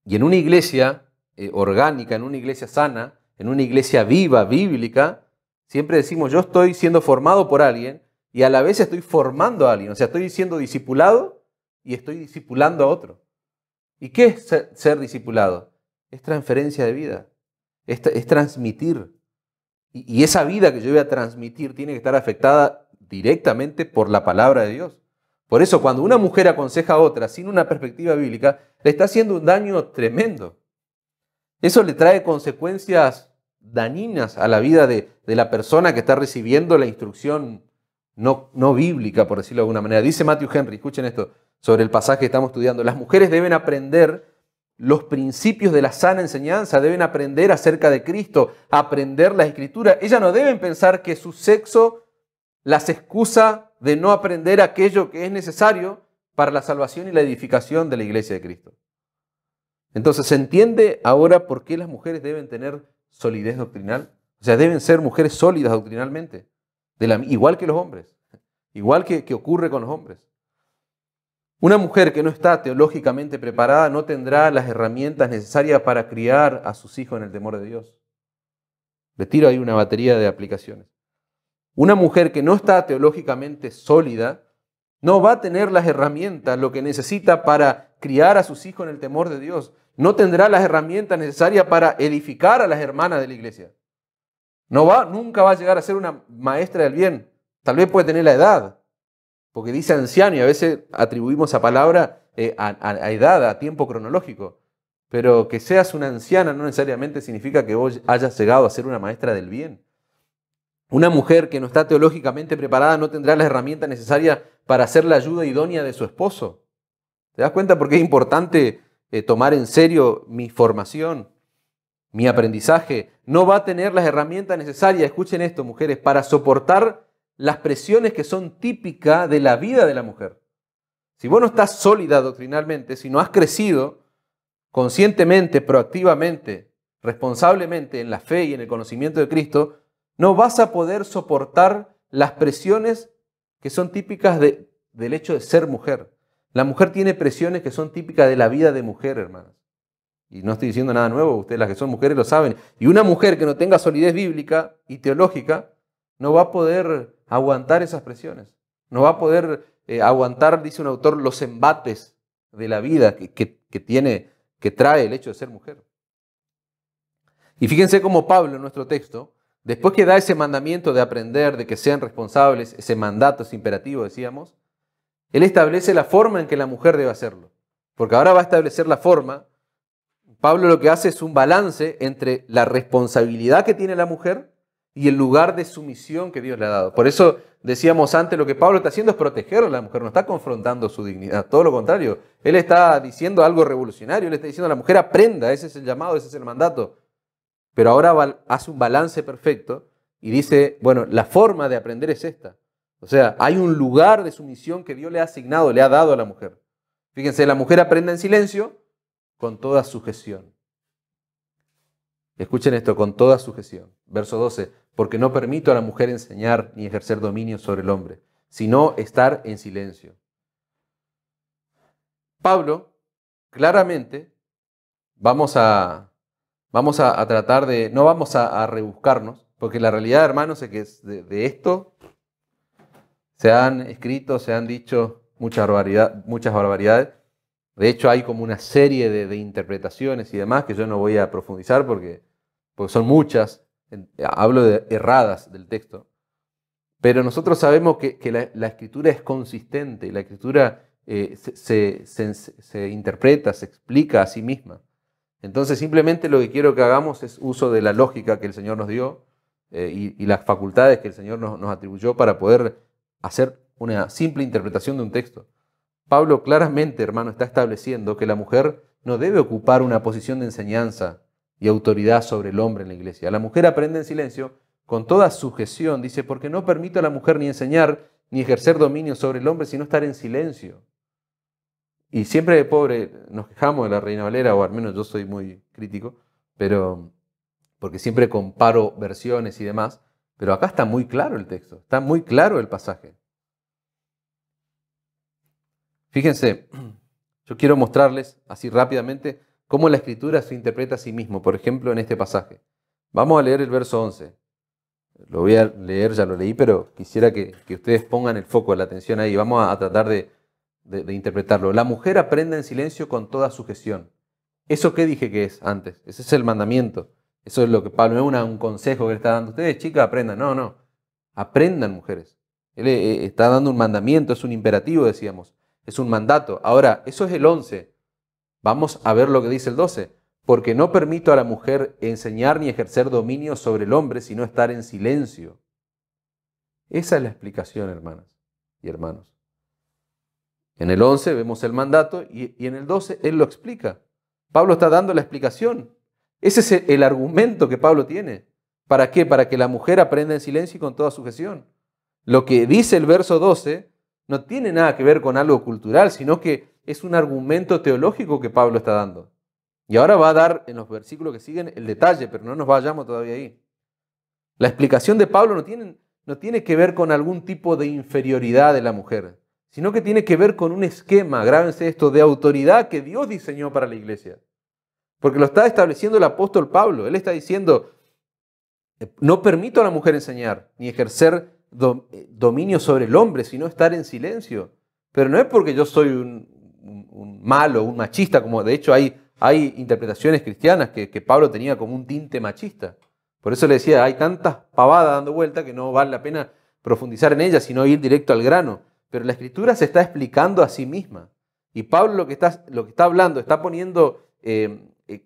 Y en una iglesia eh, orgánica, en una iglesia sana, en una iglesia viva, bíblica, siempre decimos, yo estoy siendo formado por alguien y a la vez estoy formando a alguien. O sea, estoy siendo discipulado y estoy discipulando a otro. ¿Y qué es ser, discipulado? Es transferencia de vida, es transmitir, y, esa vida que yo voy a transmitir tiene que estar afectada directamente por la palabra de Dios. Por eso cuando una mujer aconseja a otra sin una perspectiva bíblica, le está haciendo un daño tremendo. Eso le trae consecuencias dañinas a la vida de, la persona que está recibiendo la instrucción no, no, bíblica, por decirlo de alguna manera. Dice Matthew Henry, escuchen esto, sobre el pasaje que estamos estudiando. Las mujeres deben aprender los principios de la sana enseñanza, deben aprender acerca de Cristo, aprender la escritura. Ellas no deben pensar que su sexo las excusa de no aprender aquello que es necesario para la salvación y la edificación de la iglesia de Cristo. Entonces, ¿se entiende ahora por qué las mujeres deben tener solidez doctrinal? O sea, deben ser mujeres sólidas doctrinalmente, igual que los hombres, igual que ocurre con los hombres. Una mujer que no está teológicamente preparada no tendrá las herramientas necesarias para criar a sus hijos en el temor de Dios. Le tiro ahí una batería de aplicaciones. Una mujer que no está teológicamente sólida no va a tener las herramientas, lo que necesita para criar a sus hijos en el temor de Dios. No tendrá las herramientas necesarias para edificar a las hermanas de la iglesia. No va, nunca va a llegar a ser una maestra del bien. Tal vez puede tener la edad, porque dice anciano y a veces atribuimos eh, a palabra a, edad, a tiempo cronológico. Pero que seas una anciana no necesariamente significa que vos hayas llegado a ser una maestra del bien. Una mujer que no está teológicamente preparada no tendrá las herramientas necesarias para hacer la ayuda idónea de su esposo. ¿Te das cuenta por qué es importante eh, tomar en serio mi formación, mi aprendizaje? No va a tener las herramientas necesarias, escuchen esto, mujeres, para soportar las presiones que son típicas de la vida de la mujer. Si vos no estás sólida doctrinalmente, si no has crecido conscientemente, proactivamente, responsablemente en la fe y en el conocimiento de Cristo, no vas a poder soportar las presiones que son típicas del hecho de ser mujer. La mujer tiene presiones que son típicas de la vida de mujer, hermanas. Y no estoy diciendo nada nuevo, ustedes las que son mujeres lo saben. Y una mujer que no tenga solidez bíblica y teológica no va a poder aguantar esas presiones. No va a poder eh, aguantar, dice un autor, los embates de la vida que, tiene, que trae el hecho de ser mujer. Y fíjense cómo Pablo en nuestro texto, después que da ese mandamiento de aprender, de que sean responsables, ese mandato, ese imperativo, decíamos, él establece la forma en que la mujer debe hacerlo. Porque ahora va a establecer la forma. Pablo lo que hace es un balance entre la responsabilidad que tiene la mujer y el lugar de sumisión que Dios le ha dado. Por eso decíamos antes, lo que Pablo está haciendo es proteger a la mujer, no está confrontando su dignidad, todo lo contrario, él está diciendo algo revolucionario, él está diciendo a la mujer aprenda, ese es el llamado, ese es el mandato. Pero ahora hace un balance perfecto y dice, bueno, la forma de aprender es esta. O sea, hay un lugar de sumisión que Dios le ha asignado, le ha dado a la mujer. Fíjense, la mujer aprenda en silencio con toda sujeción. Escuchen esto, con toda sujeción. Verso 12 porque no permito a la mujer enseñar ni ejercer dominio sobre el hombre, sino estar en silencio. Pablo, claramente, vamos a, vamos a, tratar de, no vamos a, rebuscarnos, porque la realidad, hermanos, es que de, esto se han escrito, se han dicho muchas, barbaridades. De hecho, hay como una serie de, interpretaciones y demás que yo no voy a profundizar porque, porque son muchas hablo de erradas del texto, pero nosotros sabemos que, la, escritura es consistente, y la escritura eh, se, interpreta, se explica a sí misma. Entonces simplemente lo que quiero que hagamos es uso de la lógica que el Señor nos dio eh, y, las facultades que el Señor nos, nos atribuyó para poder hacer una simple interpretación de un texto. Pablo claramente, hermano, está estableciendo que la mujer no debe ocupar una posición de enseñanza y autoridad sobre el hombre en la iglesia. La mujer aprende en silencio con toda sujeción, dice, porque no permito a la mujer ni enseñar ni ejercer dominio sobre el hombre, sino estar en silencio. Y siempre, pobre, nos quejamos de la Reina Valera, o al menos yo soy muy crítico, pero porque siempre comparo versiones y demás, pero acá está muy claro el texto, está muy claro el pasaje. Fíjense, yo quiero mostrarles así rápidamente cómo la escritura se interpreta a sí mismo, por ejemplo, en este pasaje. Vamos a leer el verso 11. Lo voy a leer, ya lo leí, pero quisiera que, ustedes pongan el foco, la atención ahí. Vamos a, tratar de, interpretarlo. La mujer aprenda en silencio con toda sujeción. ¿Eso qué dije que es antes? Ese es el mandamiento. Eso es lo que Pablo, es un consejo que le está dando. Ustedes, chicas, aprendan. No, no. Aprendan, mujeres. Él eh, eh, está dando un mandamiento, es un imperativo, decíamos. Es un mandato. Ahora, eso es el 11. Vamos a ver lo que dice el 12. Porque no permito a la mujer enseñar ni ejercer dominio sobre el hombre, sino estar en silencio. Esa es la explicación, hermanas y hermanos. En el 11 vemos el mandato y, en el 12 él lo explica. Pablo está dando la explicación. Ese es el argumento que Pablo tiene. ¿Para qué? Para que la mujer aprenda en silencio y con toda sujeción. Lo que dice el verso 12 no tiene nada que ver con algo cultural, sino que es un argumento teológico que Pablo está dando. Y ahora va a dar en los versículos que siguen el detalle, pero no nos vayamos todavía ahí. La explicación de Pablo no tiene, no tiene que ver con algún tipo de inferioridad de la mujer, sino que tiene que ver con un esquema, grábense esto, de autoridad que Dios diseñó para la iglesia. Porque lo está estableciendo el apóstol Pablo. Él está diciendo, eh, no permito a la mujer enseñar ni ejercer eh, dominio sobre el hombre, sino estar en silencio. Pero no es porque yo soy un, un, malo, un machista, como de hecho hay, hay interpretaciones cristianas que, Pablo tenía como un tinte machista. Por eso le decía, hay tantas pavadas dando vuelta que no vale la pena profundizar en ellas, sino ir directo al grano. Pero la escritura se está explicando a sí misma. Y Pablo lo que está, lo que está hablando, está poniendo eh,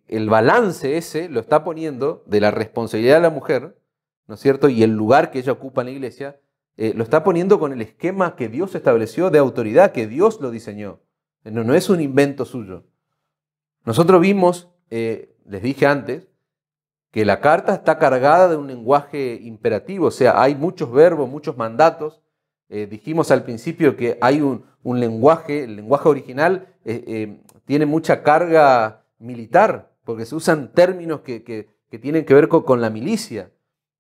el balance ese, lo está poniendo de la responsabilidad de la mujer, ¿no es cierto? Y el lugar que ella ocupa en la iglesia, eh, lo está poniendo con el esquema que Dios estableció de autoridad, que Dios lo diseñó. No, es un invento suyo. Nosotros vimos, eh, les dije antes, que la carta está cargada de un lenguaje imperativo, o sea, hay muchos verbos, muchos mandatos. Eh, dijimos al principio que hay un, lenguaje, el lenguaje original eh, tiene mucha carga militar, porque se usan términos que, tienen que ver con, con la milicia.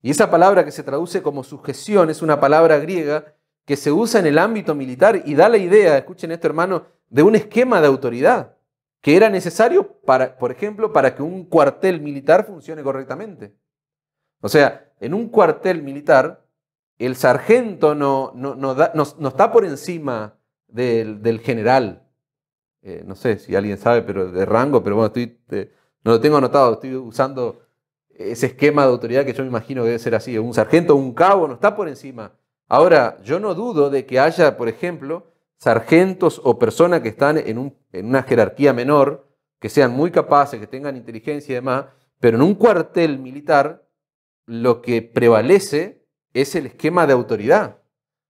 Y esa palabra que se traduce como sujeción es una palabra griega que se usa en el ámbito militar y da la idea, escuchen esto hermano, de un esquema de autoridad que era necesario, para, por ejemplo, para que un cuartel militar funcione correctamente. O sea, en un cuartel militar, el sargento no, no, está por encima del, general. Eh, no sé si alguien sabe, pero de rango, pero bueno, estoy, eh, no lo tengo anotado, estoy usando ese esquema de autoridad que yo me imagino que debe ser así. Un sargento, un cabo, no está por encima. Ahora, yo no dudo de que haya, por ejemplo, sargentos o personas que están en, una jerarquía menor, que sean muy capaces, que tengan inteligencia y demás, pero en un cuartel militar lo que prevalece es el esquema de autoridad.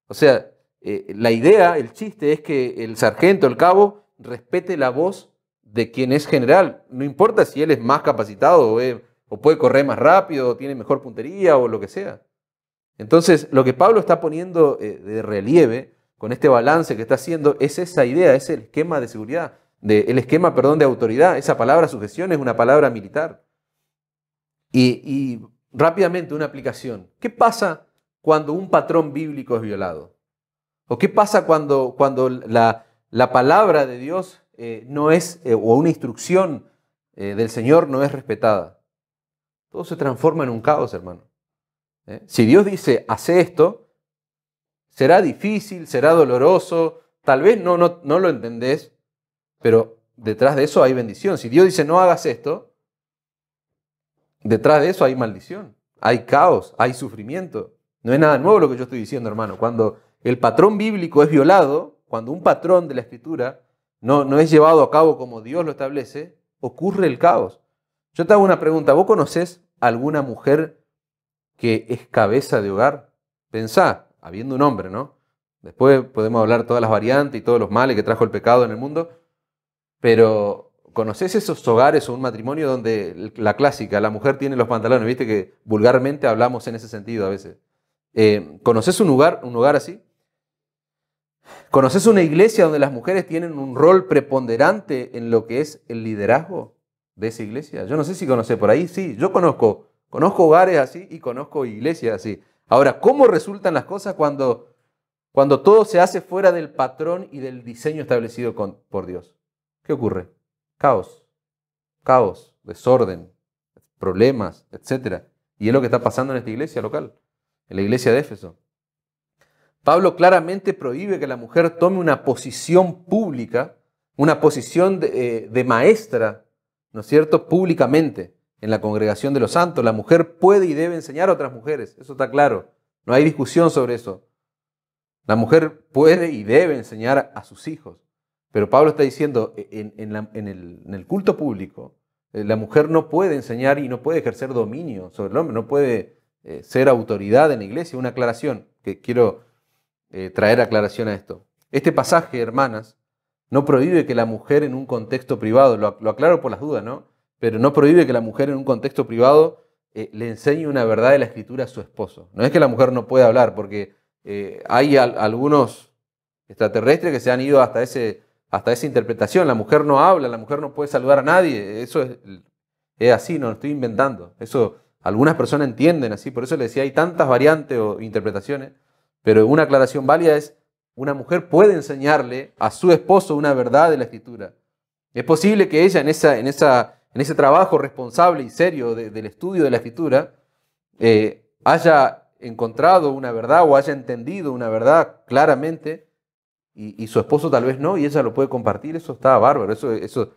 O sea, eh, la idea, el chiste es que el sargento, el cabo, respete la voz de quien es general. No importa si él es más capacitado o, o, puede correr más rápido o tiene mejor puntería o lo que sea. Entonces, lo que Pablo está poniendo eh, de relieve con este balance que está haciendo, es esa idea, es el esquema de seguridad, el esquema, perdón, de autoridad. Esa palabra sujeción es una palabra militar. Y, rápidamente una aplicación. ¿Qué pasa cuando un patrón bíblico es violado? ¿O qué pasa cuando, cuando la, la palabra de Dios eh, no es, eh, o una instrucción eh, del Señor no es respetada? Todo se transforma en un caos, hermano. Si Dios dice, hace esto, Será difícil, será doloroso, tal vez no, no, lo entendés, pero detrás de eso hay bendición. Si Dios dice no hagas esto, detrás de eso hay maldición, hay caos, hay sufrimiento. No es nada nuevo lo que yo estoy diciendo, hermano. Cuando el patrón bíblico es violado, cuando un patrón de la escritura no, no es llevado a cabo como Dios lo establece, ocurre el caos. Yo te hago una pregunta, ¿vos conoces alguna mujer que es cabeza de hogar? Pensá, habiendo un hombre, ¿no? Después podemos hablar todas las variantes y todos los males que trajo el pecado en el mundo, pero ¿conoces esos hogares o un matrimonio donde la clásica, la mujer tiene los pantalones? Viste que vulgarmente hablamos en ese sentido a veces. Eh, ¿Conoces un lugar, un hogar así? ¿Conoces una iglesia donde las mujeres tienen un rol preponderante en lo que es el liderazgo de esa iglesia? Yo no sé si conoces por ahí, sí, yo conozco, conozco hogares así y conozco iglesias así. Ahora, ¿cómo resultan las cosas cuando, cuando todo se hace fuera del patrón y del diseño establecido por Dios? ¿Qué ocurre? Caos, caos, desorden, problemas, etc. Y es lo que está pasando en esta iglesia local, en la iglesia de Éfeso. Pablo claramente prohíbe que la mujer tome una posición pública, una posición de eh, maestra, ¿no es cierto?, públicamente en la congregación de los santos. La mujer puede y debe enseñar a otras mujeres, eso está claro. No hay discusión sobre eso. La mujer puede y debe enseñar a sus hijos. Pero Pablo está diciendo, e, en, el, culto público, eh, la mujer no puede enseñar y no puede ejercer dominio sobre el hombre, no puede eh, ser autoridad en la iglesia. Una aclaración, que quiero eh, traer aclaración a esto. Este pasaje, hermanas, no prohíbe que la mujer en un contexto privado, lo, lo aclaro por las dudas, ¿no? pero no prohíbe que la mujer en un contexto privado eh, le enseñe una verdad de la escritura a su esposo. No es que la mujer no pueda hablar, porque eh, hay algunos extraterrestres que se han ido hasta, ese, hasta esa interpretación. La mujer no habla, la mujer no puede saludar a nadie. Eso es, así, no lo estoy inventando. Eso algunas personas entienden así, por eso le decía, hay tantas variantes o interpretaciones, pero una aclaración válida es, una mujer puede enseñarle a su esposo una verdad de la escritura. Es posible que ella en esa, en esa en ese trabajo responsable y serio del estudio de la escritura, eh, haya encontrado una verdad o haya entendido una verdad claramente y, su esposo tal vez no y ella lo puede compartir, eso está bárbaro, eso,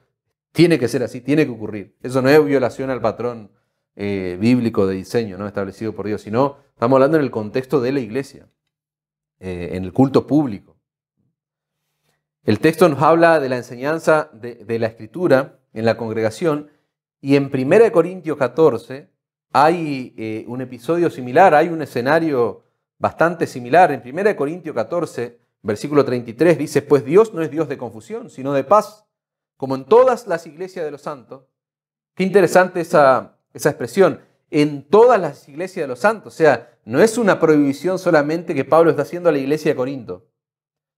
tiene que ser así, tiene que ocurrir. Eso no es violación al patrón eh, bíblico de diseño ¿no? establecido por Dios, sino estamos hablando en el contexto de la iglesia, eh, en el culto público. El texto nos habla de la enseñanza de la escritura en la congregación. Y en 1 Corintios 14 hay eh, un episodio similar, hay un escenario bastante similar. En 1 Corintios 14, versículo 33 dice, pues Dios no es Dios de confusión, sino de paz, como en todas las iglesias de los santos. Qué interesante esa, expresión, en todas las iglesias de los santos. O sea, no es una prohibición solamente que Pablo está haciendo a la iglesia de Corinto.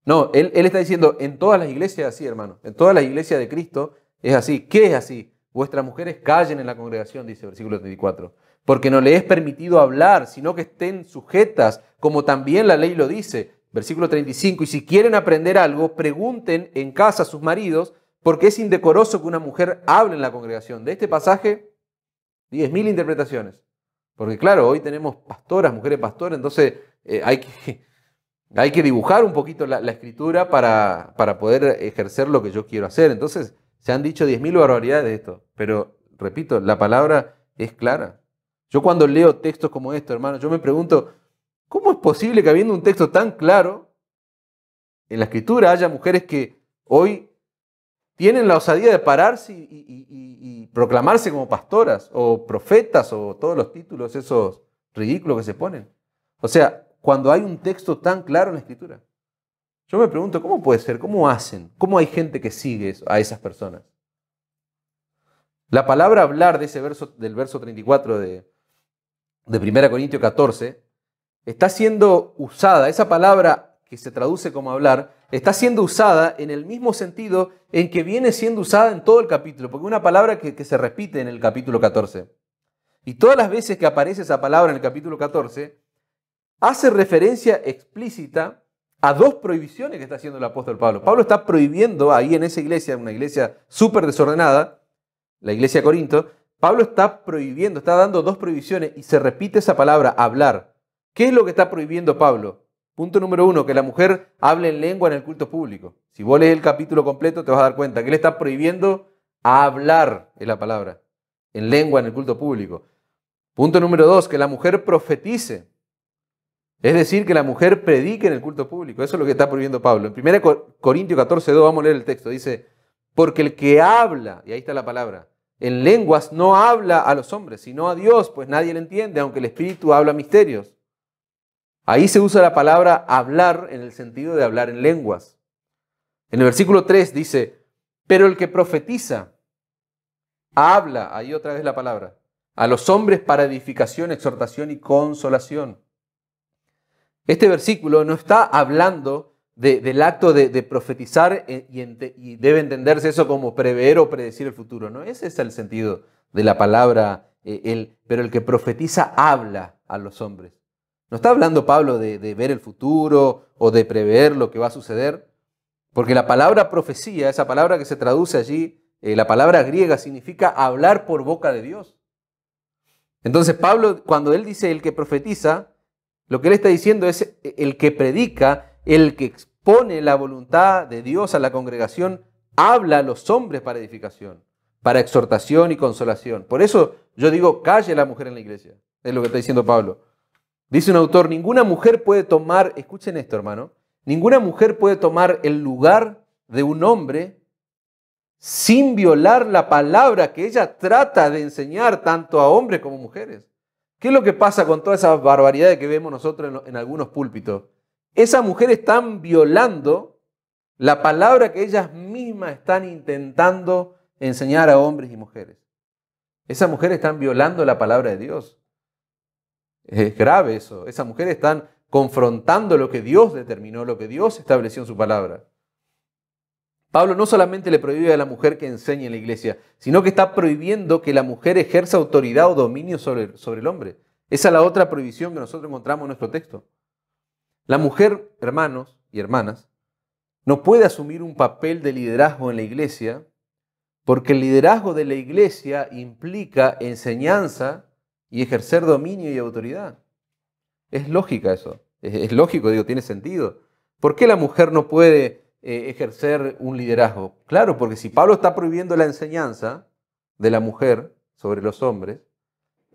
No, él, él, está diciendo en todas las iglesias así, hermano, en todas las iglesias de Cristo, es así. ¿Qué es así? Vuestras mujeres callen en la congregación, dice el versículo 34. Porque no le es permitido hablar, sino que estén sujetas, como también la ley lo dice. Versículo 35. Y si quieren aprender algo, pregunten en casa a sus maridos, porque es indecoroso que una mujer hable en la congregación. De este pasaje, 10.000 interpretaciones. Porque claro, hoy tenemos pastoras, mujeres pastoras, entonces eh, hay, que, hay que dibujar un poquito la, la escritura para, para poder ejercer lo que yo quiero hacer. Entonces, se han dicho 10.000 barbaridades de esto, pero repito, la palabra es clara. Yo cuando leo textos como esto, hermano, yo me pregunto, ¿cómo es posible que habiendo un texto tan claro en la escritura haya mujeres que hoy tienen la osadía de pararse y proclamarse como pastoras o profetas o todos los títulos esos ridículos que se ponen? O sea, cuando hay un texto tan claro en la escritura. Yo me pregunto, ¿cómo puede ser? ¿Cómo hacen? ¿Cómo hay gente que sigue a esas personas? La palabra hablar de ese verso, del verso 34 de, de 1 Corintios 14 está siendo usada, esa palabra que se traduce como hablar, está siendo usada en el mismo sentido en que viene siendo usada en todo el capítulo, porque es una palabra que, que se repite en el capítulo 14. Y todas las veces que aparece esa palabra en el capítulo 14, hace referencia explícita a dos prohibiciones que está haciendo el apóstol Pablo. Pablo está prohibiendo ahí en esa iglesia, una iglesia súper desordenada, la iglesia de Corinto, Pablo está prohibiendo, está dando dos prohibiciones y se repite esa palabra, hablar. ¿Qué es lo que está prohibiendo Pablo? Punto número uno, que la mujer hable en lengua en el culto público. Si vos lees el capítulo completo te vas a dar cuenta que él está prohibiendo hablar, es la palabra, en lengua en el culto público. Punto número dos, que la mujer profetice. Es decir, que la mujer predique en el culto público. Eso es lo que está prohibiendo Pablo. En 1 Corintios 14, 2, vamos a leer el texto. Dice, porque el que habla, y ahí está la palabra, en lenguas no habla a los hombres, sino a Dios, pues nadie le entiende, aunque el Espíritu habla misterios. Ahí se usa la palabra hablar en el sentido de hablar en lenguas. En el versículo 3 dice, pero el que profetiza, habla, ahí otra vez la palabra, a los hombres para edificación, exhortación y consolación. Este versículo no está hablando del acto de, profetizar eh, y, debe entenderse eso como prever o predecir el futuro. No ese es el sentido de la palabra, eh, pero el que profetiza habla a los hombres. No está hablando Pablo de, ver el futuro o de prever lo que va a suceder, porque la palabra profecía, esa palabra que se traduce allí, eh, la palabra griega significa hablar por boca de Dios. Entonces Pablo, cuando él dice el que profetiza, lo que él está diciendo es eh, el que predica, el que expone la voluntad de Dios a la congregación, habla a los hombres para edificación, para exhortación y consolación. Por eso yo digo, calle la mujer en la iglesia. Es lo que está diciendo Pablo. Dice un autor, ninguna mujer puede tomar, escuchen esto hermano, ninguna mujer puede tomar el lugar de un hombre sin violar la palabra que ella trata de enseñar tanto a hombres como mujeres. ¿Qué es lo que pasa con toda esa barbaridad que vemos nosotros en, algunos púlpitos? Esas mujeres están violando la palabra que ellas mismas están intentando enseñar a hombres y mujeres. Esas mujeres están violando la palabra de Dios. Es grave eso. Esas mujeres están confrontando lo que Dios determinó, lo que Dios estableció en su palabra. Pablo no solamente le prohíbe a la mujer que enseñe en la iglesia, sino que está prohibiendo que la mujer ejerza autoridad o dominio sobre, el hombre. Esa es la otra prohibición que nosotros encontramos en nuestro texto. La mujer, hermanos y hermanas, no puede asumir un papel de liderazgo en la iglesia porque el liderazgo de la iglesia implica enseñanza y ejercer dominio y autoridad. Es lógica eso, es, es lógico, digo, tiene sentido. ¿Por qué la mujer no puede eh, ejercer un liderazgo. Claro, porque si Pablo está prohibiendo la enseñanza de la mujer sobre los hombres,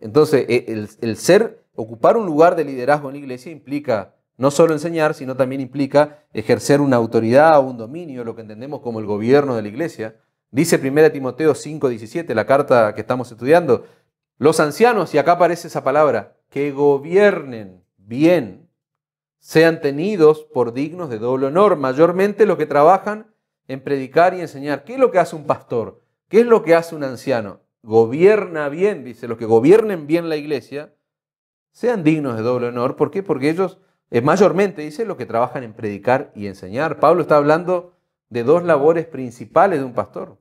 entonces eh, el, ser, ocupar un lugar de liderazgo en la iglesia implica no solo enseñar, sino también implica ejercer una autoridad o un dominio, lo que entendemos como el gobierno de la iglesia. Dice 1 Timoteo 5:17, la carta que estamos estudiando, los ancianos, y acá aparece esa palabra, que gobiernen bien sean tenidos por dignos de doble honor, mayormente los que trabajan en predicar y enseñar. ¿Qué es lo que hace un pastor? ¿Qué es lo que hace un anciano? Gobierna bien, dice, los que gobiernen bien la iglesia, sean dignos de doble honor. ¿Por qué? Porque ellos eh, mayormente, dice, los que trabajan en predicar y enseñar. Pablo está hablando de dos labores principales de un pastor.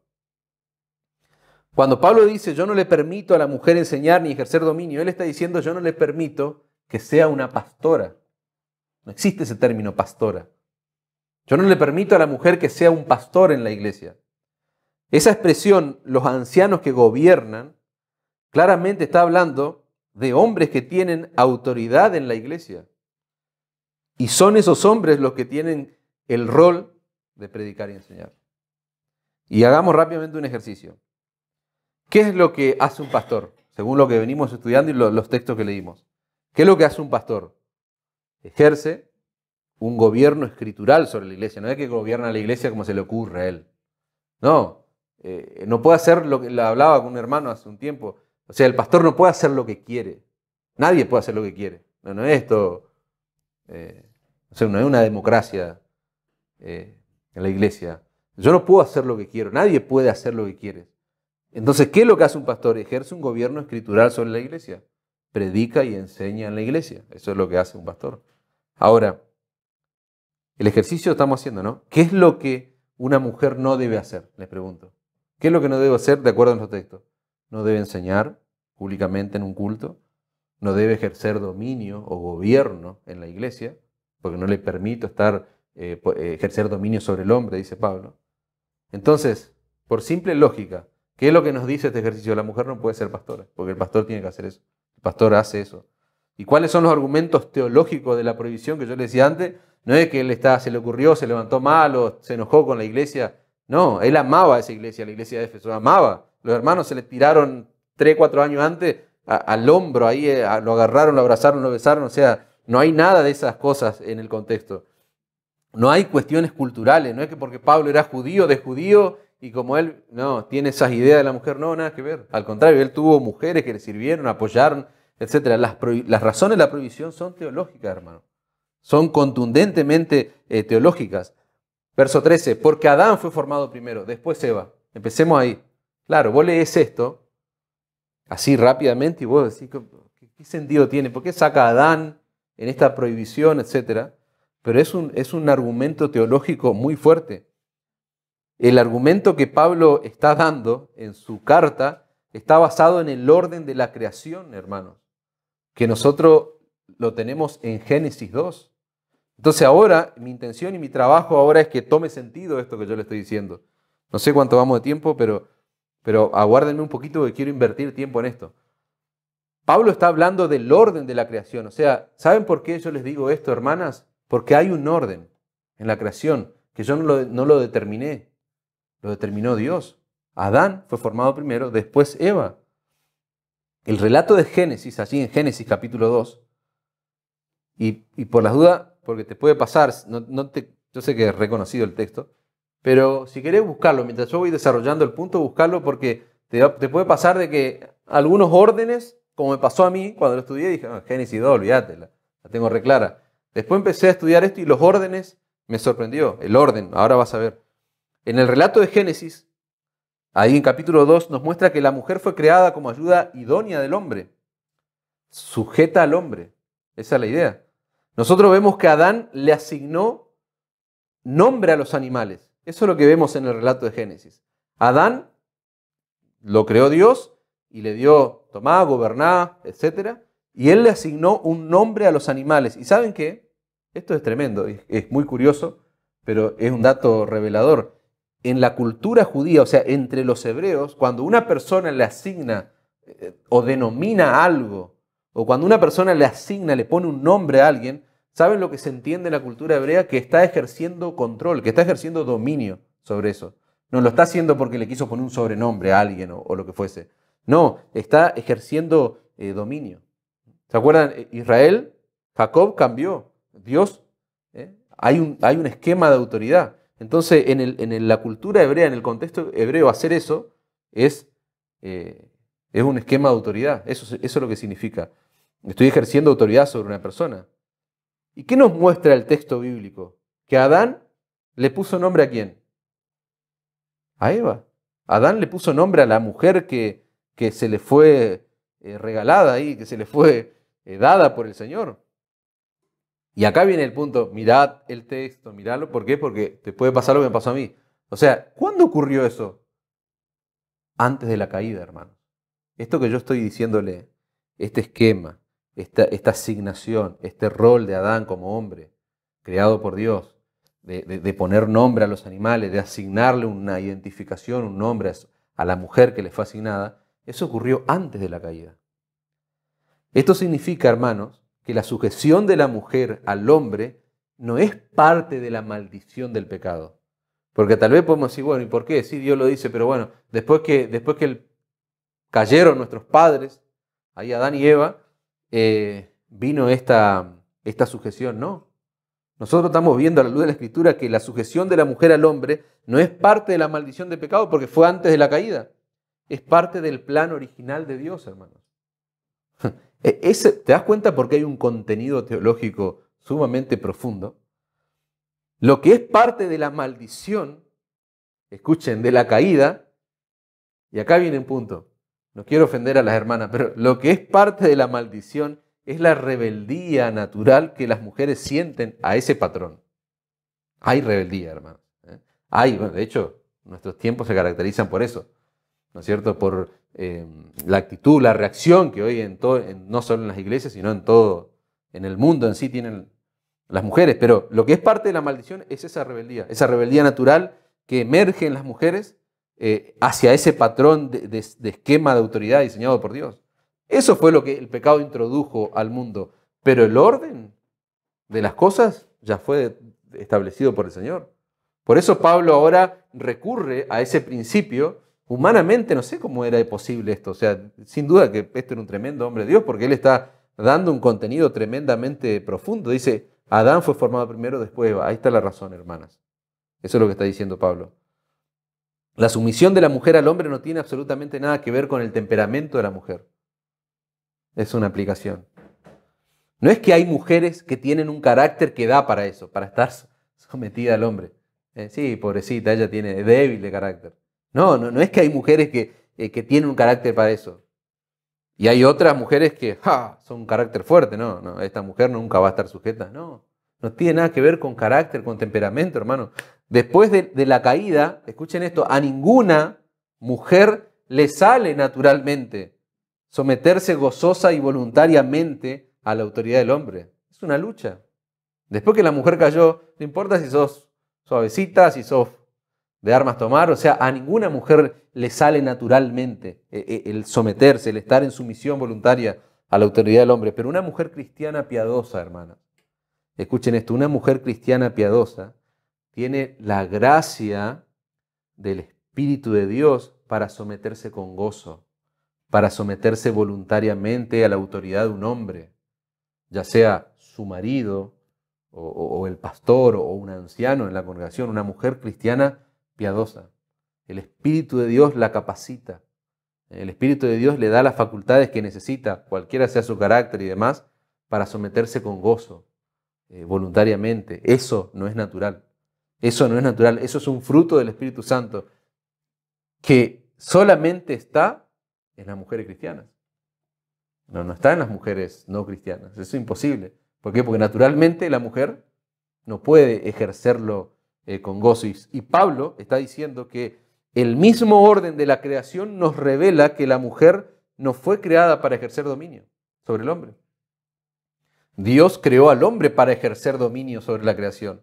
Cuando Pablo dice, yo no le permito a la mujer enseñar ni ejercer dominio, él está diciendo, yo no le permito que sea una pastora. No existe ese término pastora. Yo no le permito a la mujer que sea un pastor en la iglesia. Esa expresión, los ancianos que gobiernan, claramente está hablando de hombres que tienen autoridad en la iglesia. Y son esos hombres los que tienen el rol de predicar y enseñar. Y hagamos rápidamente un ejercicio. ¿Qué es lo que hace un pastor? Según lo que venimos estudiando y los textos que leímos. ¿Qué es lo que hace un pastor? ejerce un gobierno escritural sobre la iglesia. No es que gobierna la iglesia como se le ocurre a él. No, eh, no puede hacer lo que le hablaba con un hermano hace un tiempo. O sea, el pastor no puede hacer lo que quiere. Nadie puede hacer lo que quiere. No, es esto. Eh, o sea, no es una democracia eh, en la iglesia. Yo no puedo hacer lo que quiero. Nadie puede hacer lo que quiere. Entonces, ¿qué es lo que hace un pastor? Ejerce un gobierno escritural sobre la iglesia predica y enseña en la iglesia. Eso es lo que hace un pastor. Ahora, el ejercicio estamos haciendo, ¿no? ¿Qué es lo que una mujer no debe hacer? Les pregunto. ¿Qué es lo que no debe hacer de acuerdo a nuestro texto? No debe enseñar públicamente en un culto, no debe ejercer dominio o gobierno en la iglesia, porque no le permito estar eh, eh, ejercer dominio sobre el hombre, dice Pablo. Entonces, por simple lógica, ¿qué es lo que nos dice este ejercicio? La mujer no puede ser pastora, porque el pastor tiene que hacer eso. El pastor hace eso. ¿Y cuáles son los argumentos teológicos de la prohibición que yo le decía antes? No es que él está, se le ocurrió, se levantó malo, se enojó con la iglesia. No, él amaba a esa iglesia, la iglesia de Éfeso, amaba. Los hermanos se le tiraron tres, cuatro años antes al hombro, ahí eh, lo agarraron, lo abrazaron, lo besaron. O sea, no hay nada de esas cosas en el contexto. No hay cuestiones culturales, no es que porque Pablo era judío de judío y como él no tiene esas ideas de la mujer, no, nada que ver. Al contrario, él tuvo mujeres que le sirvieron, apoyaron, etc. Las, razones de la prohibición son teológicas, hermano. Son contundentemente eh, teológicas. Verso 13, porque Adán fue formado primero, después Eva. Empecemos ahí. Claro, vos lees esto así rápidamente y vos decís, ¿qué, sentido tiene? ¿Por qué saca a Adán en esta prohibición, etcétera? Pero es un, es un argumento teológico muy fuerte. El argumento que Pablo está dando en su carta está basado en el orden de la creación, hermanos, que nosotros lo tenemos en Génesis 2. Entonces ahora mi intención y mi trabajo ahora es que tome sentido esto que yo le estoy diciendo. No sé cuánto vamos de tiempo, pero, pero aguárdenme un poquito que quiero invertir tiempo en esto. Pablo está hablando del orden de la creación. O sea, ¿saben por qué yo les digo esto, hermanas? Porque hay un orden en la creación que yo no lo determiné lo determinó Dios. Adán fue formado primero, después Eva. El relato de Génesis, allí en Génesis capítulo 2, y, por las dudas, porque te puede pasar, no, yo sé que es reconocido el texto, pero si querés buscarlo, mientras yo voy desarrollando el punto, buscarlo porque te, puede pasar de que algunos órdenes, como me pasó a mí cuando lo estudié, dije, ah, Génesis 2, olvídate, la tengo reclara. Después empecé a estudiar esto y los órdenes me sorprendió, el orden, ahora vas a ver. En el relato de Génesis, ahí en capítulo 2, nos muestra que la mujer fue creada como ayuda idónea del hombre, sujeta al hombre. Esa es la idea. Nosotros vemos que Adán le asignó nombre a los animales. Eso es lo que vemos en el relato de Génesis. Adán lo creó Dios y le dio tomá, goberná, etc. Y él le asignó un nombre a los animales. ¿Y saben qué? Esto es tremendo, es muy curioso, pero es un dato revelador en la cultura judía, o sea, entre los hebreos, cuando una persona le asigna eh, o denomina algo, o cuando una persona le asigna, le pone un nombre a alguien, ¿saben lo que se entiende en la cultura hebrea? Que está ejerciendo control, que está ejerciendo dominio sobre eso. No lo está haciendo porque le quiso poner un sobrenombre a alguien o, lo que fuese. No, está ejerciendo eh, dominio. ¿Se acuerdan? Eh, Israel, Jacob cambió. Dios, hay, un, hay un esquema de autoridad. Entonces, en, la cultura hebrea, en el contexto hebreo, hacer eso es, eh, un esquema de autoridad. Eso, es lo que significa. Estoy ejerciendo autoridad sobre una persona. ¿Y qué nos muestra el texto bíblico? Que Adán le puso nombre a quién? A Eva. Adán le puso nombre a la mujer que, se le fue regalada y que se le fue eh, eh, dada por el Señor. Y acá viene el punto, mirad el texto, miradlo, ¿por qué? Porque te puede pasar lo que me pasó a mí. O sea, ¿cuándo ocurrió eso? Antes de la caída, hermanos. Esto que yo estoy diciéndole, este esquema, esta, asignación, este rol de Adán como hombre, creado por Dios, de, de, poner nombre a los animales, de asignarle una identificación, un nombre a la mujer que le fue asignada, eso ocurrió antes de la caída. Esto significa, hermanos, que la sujeción de la mujer al hombre no es parte de la maldición del pecado. Porque tal vez podemos decir, bueno, ¿y por qué? Sí, Dios lo dice, pero bueno, después que, después que cayeron nuestros padres, ahí Adán y Eva, eh, vino esta, esta sujeción. No. Nosotros estamos viendo a la luz de la Escritura que la sujeción de la mujer al hombre no es parte de la maldición del pecado porque fue antes de la caída. Es parte del plan original de Dios, hermanos. E, ¿Te das cuenta porque hay un contenido teológico sumamente profundo? Lo que es parte de la maldición, escuchen, de la caída, y acá viene un punto, no quiero ofender a las hermanas, pero lo que es parte de la maldición es la rebeldía natural que las mujeres sienten a ese patrón. Hay rebeldía, hermano. ¿eh? Hay, de hecho, nuestros tiempos se caracterizan por eso, ¿no es cierto? Por Em, la actitud, la reacción que hoy en todo, no solo en las iglesias, sino en todo, en el mundo en sí tienen las mujeres. Pero lo que es parte de la maldición es esa rebeldía, esa rebeldía natural que emerge en las mujeres eh, hacia ese patrón de esquema de autoridad diseñado por Dios. Eso fue lo que el pecado introdujo al mundo. Pero el orden de las cosas ya fue establecido por el Señor. Por eso Pablo ahora recurre a ese principio humanamente no sé cómo era posible esto. O sea, sin duda que este era un tremendo hombre de Dios porque él está dando un contenido tremendamente profundo. Dice, Adán fue formado primero, después Eva. Ahí está la razón, hermanas. Eso es lo que está diciendo Pablo. La sumisión de la mujer al hombre no tiene absolutamente nada que ver con el temperamento de la mujer. Es una aplicación. No es que hay mujeres que tienen un carácter que da para eso, para estar sometida al hombre. Eh, sí, pobrecita, ella tiene débil de carácter. No, no, no es que hay mujeres eh, que, tienen un carácter para eso. Y hay otras mujeres que, son un carácter fuerte, no, no, esta mujer nunca va a estar sujeta, no. No tiene nada que ver con carácter, con temperamento, hermano. Después de, de la caída, escuchen esto, a ninguna mujer le sale naturalmente someterse gozosa y voluntariamente a la autoridad del hombre. Es una lucha. Después que la mujer cayó, no importa si sos suavecita, si sos de armas tomar, o sea, a ninguna mujer le sale naturalmente eh, eh, el someterse, el estar en sumisión voluntaria a la autoridad del hombre, pero una mujer cristiana piadosa, hermana, escuchen esto, una mujer cristiana piadosa tiene la gracia del Espíritu de Dios para someterse con gozo, para someterse voluntariamente a la autoridad de un hombre, ya sea su marido o, o el pastor o un anciano en la congregación, una mujer cristiana piadosa. El Espíritu de Dios la capacita. El Espíritu de Dios le da las facultades que necesita, cualquiera sea su carácter y demás, para someterse con gozo, eh, voluntariamente. Eso no es natural. Eso no es natural. Eso es un fruto del Espíritu Santo que solamente está en las mujeres cristianas. No, no está en las mujeres no cristianas. Eso es imposible. ¿Por qué? Porque naturalmente la mujer no puede ejercerlo eh, con Y Pablo está diciendo que el mismo orden de la creación nos revela que la mujer no fue creada para ejercer dominio sobre el hombre. Dios creó al hombre para ejercer dominio sobre la creación.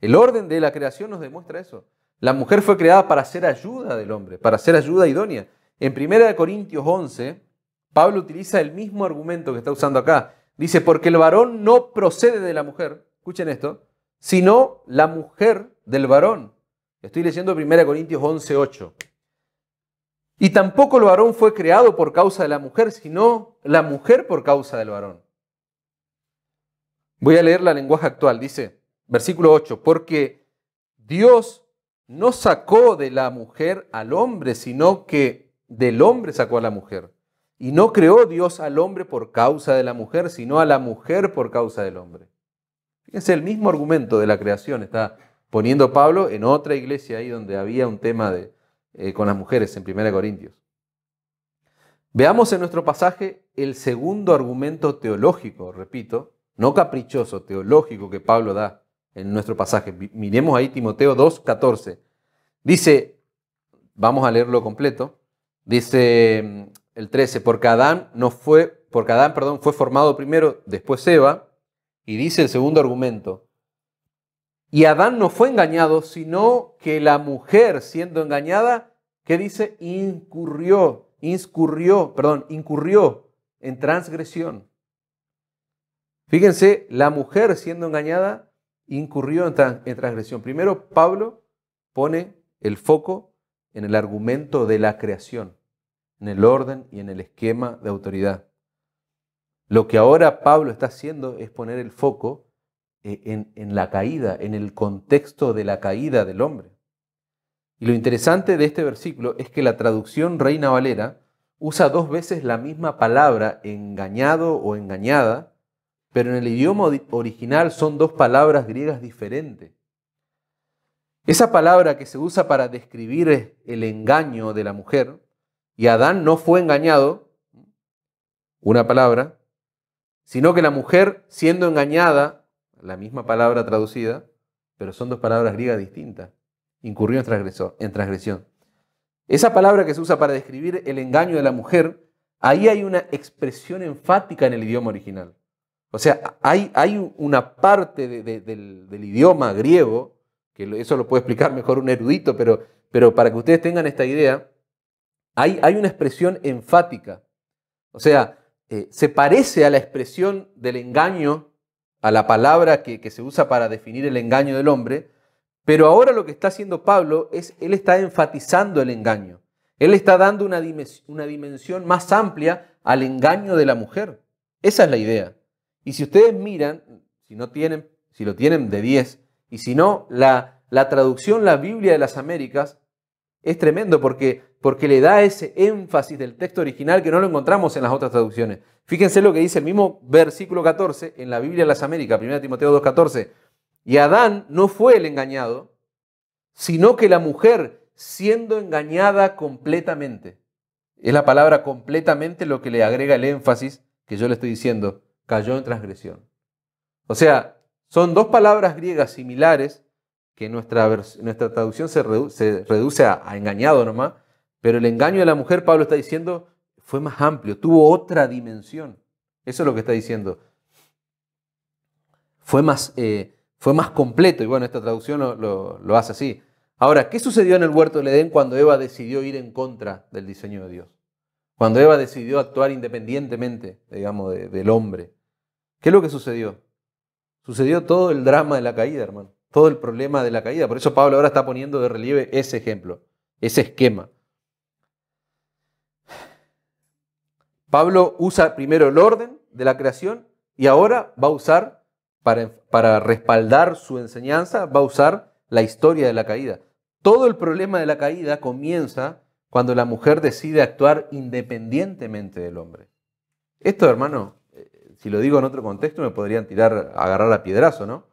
El orden de la creación nos demuestra eso. La mujer fue creada para ser ayuda del hombre, para ser ayuda idónea. En 1 Corintios 11, Pablo utiliza el mismo argumento que está usando acá. Dice, porque el varón no procede de la mujer, escuchen esto, sino la mujer del varón. Estoy leyendo 1 Corintios 11, 8. Y tampoco el varón fue creado por causa de la mujer, sino la mujer por causa del varón. Voy a leer la lenguaje actual. Dice, versículo 8, porque Dios no sacó de la mujer al hombre, sino que del hombre sacó a la mujer. Y no creó Dios al hombre por causa de la mujer, sino a la mujer por causa del hombre. Fíjense, el mismo argumento de la creación está poniendo Pablo en otra iglesia ahí donde había un tema de, eh, con las mujeres en 1 Corintios. Veamos en nuestro pasaje el segundo argumento teológico, repito, no caprichoso, teológico que Pablo da en nuestro pasaje. Miremos ahí Timoteo 2.14. Dice, vamos a leerlo completo, dice mm, el 13, porque Adán, no fue, perdón, fue formado primero, después Eva, y dice el segundo argumento, y Adán no fue engañado, sino que la mujer, siendo engañada, ¿qué dice? Incurrió, incurrió, perdón, incurrió en transgresión. Fíjense, la mujer siendo engañada incurrió en, en transgresión. Primero, Pablo pone el foco en el argumento de la creación, en el orden y en el esquema de autoridad. Lo que ahora Pablo está haciendo es poner el foco e-, en, la caída, en el contexto de la caída del hombre. Y lo interesante de este versículo es que la traducción Reina Valera usa dos veces la misma palabra engañado o engañada, pero en el idioma original son dos palabras griegas diferentes. Esa palabra que se usa para describir el engaño de la mujer, y Adán no fue engañado, una palabra, sino que la mujer siendo engañada la misma palabra traducida, pero son dos palabras griegas distintas. Incurrió en, transgresión. Esa palabra que se usa para describir el engaño de la mujer, ahí hay una expresión enfática en el idioma original. O sea, hay, hay una parte del, idioma griego, que eso lo puede explicar mejor un erudito, pero, pero para que ustedes tengan esta idea, hay, hay una expresión enfática. O sea, eh, se parece a la expresión del engaño a la palabra que, se usa para definir el engaño del hombre, pero ahora lo que está haciendo Pablo es, él está enfatizando el engaño. Él está dando una dimensión, más amplia al engaño de la mujer. Esa es la idea. Y si ustedes miran, si no tienen, si lo tienen de 10, y si no, la, la traducción, la Biblia de las Américas, es tremendo porque porque le da ese énfasis del texto original que no lo encontramos en las otras traducciones. Fíjense lo que dice el mismo versículo 14 en la Biblia de las Américas, 1 Timoteo 2.14. Y Adán no fue el engañado, sino que la mujer siendo engañada completamente. Es la palabra completamente lo que le agrega el énfasis que yo le estoy diciendo, cayó en transgresión. O sea, son dos palabras griegas similares que nuestra, nuestra traducción se, reduce a engañado nomás, pero el engaño de la mujer, Pablo está diciendo, fue más amplio, tuvo otra dimensión. Eso es lo que está diciendo. Fue más, eh, fue más completo, y bueno, esta traducción lo, hace así. Ahora, ¿qué sucedió en el huerto de Edén cuando Eva decidió ir en contra del diseño de Dios? Cuando Eva decidió actuar independientemente, digamos, del hombre. ¿Qué es lo que sucedió? Sucedió todo el drama de la caída, hermano. Todo el problema de la caída. Por eso Pablo ahora está poniendo de relieve ese ejemplo, ese esquema. Pablo usa primero el orden de la creación y ahora va a usar, para, para respaldar su enseñanza, va a usar la historia de la caída. Todo el problema de la caída comienza cuando la mujer decide actuar independientemente del hombre. Esto, hermano, eh, si lo digo en otro contexto, me podrían tirar, agarrar a piedrazo, ¿no?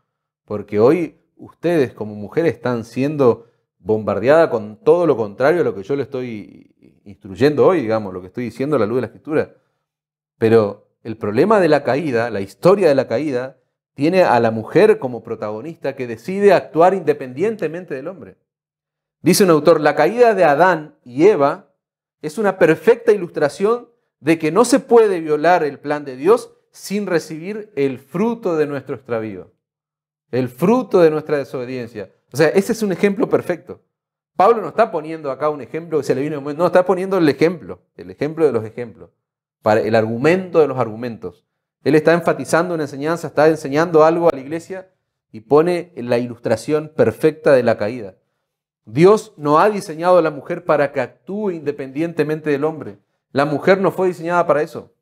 Porque hoy ustedes como mujeres están siendo bombardeadas con todo lo contrario a lo que yo le estoy instruyendo hoy, digamos, lo que estoy diciendo a la luz de la escritura. Pero el problema de la caída, la historia de la caída, tiene a la mujer como protagonista que decide actuar independientemente del hombre. Dice un autor, la caída de Adán y Eva es una perfecta ilustración de que no se puede violar el plan de Dios sin recibir el fruto de nuestro extravío, el fruto de nuestra desobediencia. O sea, ese es un ejemplo perfecto. Pablo no está poniendo acá un ejemplo se le viene no, está poniendo el ejemplo, el ejemplo de los ejemplos, para el argumento de los argumentos. Él está enfatizando una enseñanza, está enseñando algo a la iglesia y pone la ilustración perfecta de la caída. Dios no ha diseñado a la mujer para que actúe independientemente del hombre. La mujer no fue diseñada para eso.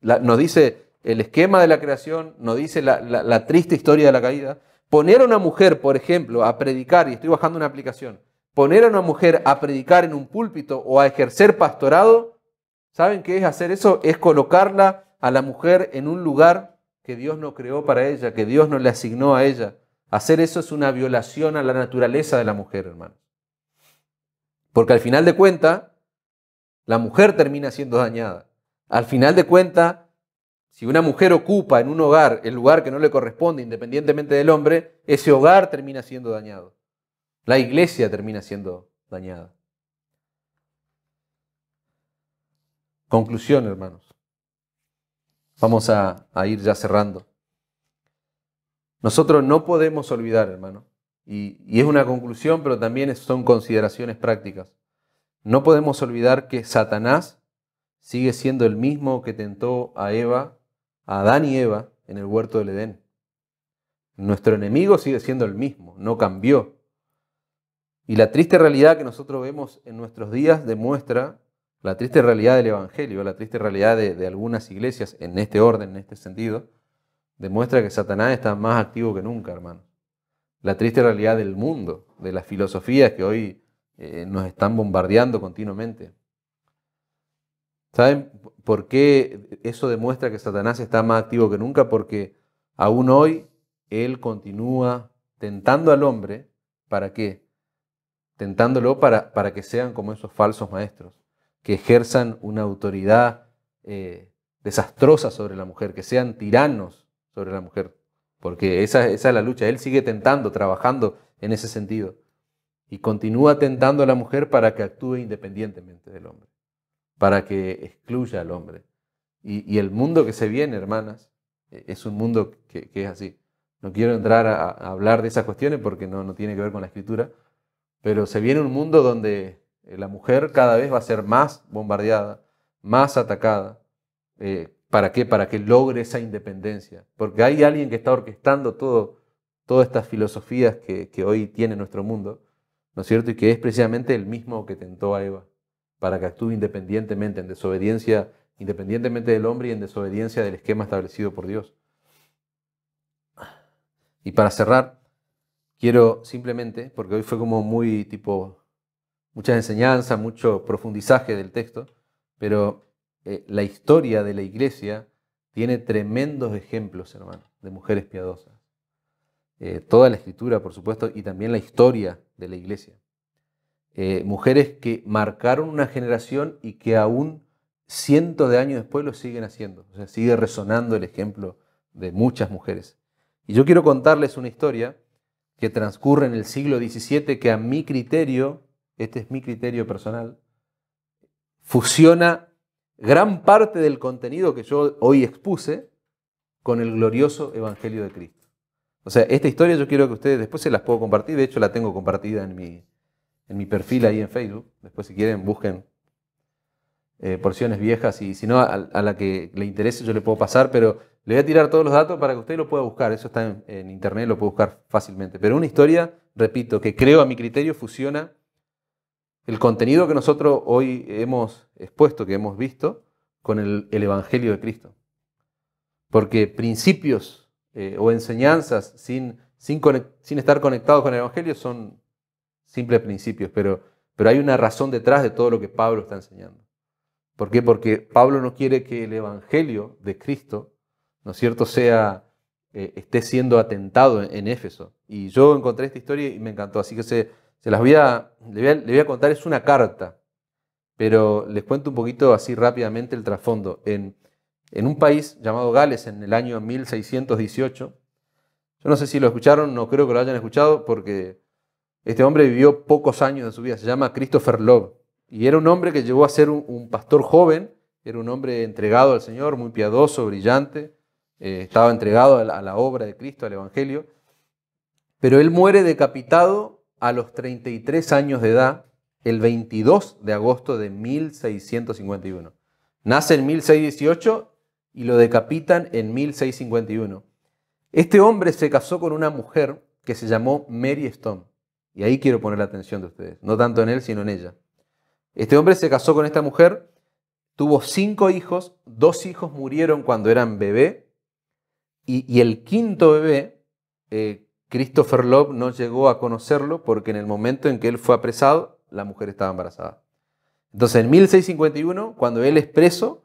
nos dice el esquema de la creación, nos dice la, la, triste historia de la caída. Poner a una mujer, por ejemplo, a predicar, y estoy bajando una aplicación, poner a una mujer a predicar en un púlpito o a ejercer pastorado, ¿saben qué es hacer eso? Es colocarla a la mujer en un lugar que Dios no creó para ella, que Dios no le asignó a ella. Hacer eso es una violación a la naturaleza de la mujer, hermano. Porque al final de cuenta, la mujer termina siendo dañada. Al final de cuenta, si una mujer ocupa en un hogar el lugar que no le corresponde, independientemente del hombre, ese hogar termina siendo dañado. La iglesia termina siendo dañada. Conclusión, hermanos. Vamos a, ir ya cerrando. Nosotros no podemos olvidar, hermano, y, y es una conclusión, pero también son consideraciones prácticas. No podemos olvidar que Satanás sigue siendo el mismo que tentó a Eva, a Adán y Eva en el huerto del Edén. Nuestro enemigo sigue siendo el mismo, no cambió. Y la triste realidad que nosotros vemos en nuestros días demuestra la triste realidad del Evangelio, la triste realidad de, algunas iglesias en este orden, en este sentido, demuestra que Satanás está más activo que nunca, hermano. La triste realidad del mundo, de las filosofías que hoy eh, nos están bombardeando continuamente. ¿Saben por qué eso demuestra que Satanás está más activo que nunca? Porque aún hoy él continúa tentando al hombre para qué? tentándolo para, para que sean como esos falsos maestros, que ejerzan una autoridad eh, desastrosa sobre la mujer, que sean tiranos sobre la mujer, porque esa, esa es la lucha. Él sigue tentando, trabajando en ese sentido, y continúa tentando a la mujer para que actúe independientemente del hombre, para que excluya al hombre. Y, el mundo que se viene, hermanas, e, es un mundo que, es así. No quiero entrar a, hablar de esas cuestiones porque no, no tiene que ver con la escritura, pero se viene un mundo donde eh, la mujer cada vez va a ser más bombardeada, más atacada. Eh, ¿Para qué? Para que logre esa independencia. Porque hay alguien que está orquestando todo, todas estas filosofías que, que hoy tiene nuestro mundo, ¿no es cierto? Y que es precisamente el mismo que tentó a Eva, para que actúe independientemente, en desobediencia, independientemente del hombre y en desobediencia del esquema establecido por Dios. Y para cerrar, Quiero simplemente, porque hoy fue como muy tipo, muchas enseñanzas, mucho profundizaje del texto, pero eh, la historia de la iglesia tiene tremendos ejemplos, hermano, de mujeres piadosas. Eh, toda la escritura, por supuesto, y también la historia de la iglesia. Eh, mujeres que marcaron una generación y que aún cientos de años después lo siguen haciendo. O sea, sigue resonando el ejemplo de muchas mujeres. Y yo quiero contarles una historia que transcurre en el siglo XVII, que a mi criterio, este es mi criterio personal, fusiona gran parte del contenido que yo hoy expuse con el glorioso Evangelio de Cristo. O sea, esta historia yo quiero que ustedes después se las puedo compartir, de hecho la tengo compartida en mi, en mi perfil ahí en Facebook, después si quieren busquen eh, porciones viejas y si no, a, la que le interese yo le puedo pasar, pero le voy a tirar todos los datos para que usted lo pueda buscar. Eso está en, internet, lo puede buscar fácilmente. Pero una historia, repito, que creo a mi criterio fusiona el contenido que nosotros hoy hemos expuesto, que hemos visto, con el, Evangelio de Cristo. Porque principios eh, o enseñanzas sin, sin, estar conectados con el Evangelio son simples principios, pero, pero hay una razón detrás de todo lo que Pablo está enseñando. ¿Por qué? Porque Pablo no quiere que el Evangelio de Cristo ¿no es cierto?, sea, eh, esté siendo atentado en, Éfeso. Y yo encontré esta historia y me encantó, así que se, se las voy a, le voy a, contar, es una carta, pero les cuento un poquito así rápidamente el trasfondo. En, en un país llamado Gales, en el año 1618, yo no sé si lo escucharon, no creo que lo hayan escuchado, porque este hombre vivió pocos años de su vida, se llama Christopher Love, y era un hombre que llegó a ser un pastor joven, era un hombre entregado al Señor, muy piadoso, brillante, eh, estaba entregado a la, obra de Cristo, al Evangelio, pero él muere decapitado a los 33 años de edad, el 22 de agosto de 1651. Nace en 1618 y lo decapitan en 1651. Este hombre se casó con una mujer que se llamó Mary Stone. Y ahí quiero poner la atención de ustedes, no tanto en él, sino en ella. Este hombre se casó con esta mujer, tuvo cinco hijos, dos hijos murieron cuando eran bebés, y, el quinto bebé, eh, Christopher Love no llegó a conocerlo porque en el momento en que él fue apresado, la mujer estaba embarazada. Entonces, en 1651, cuando él es preso,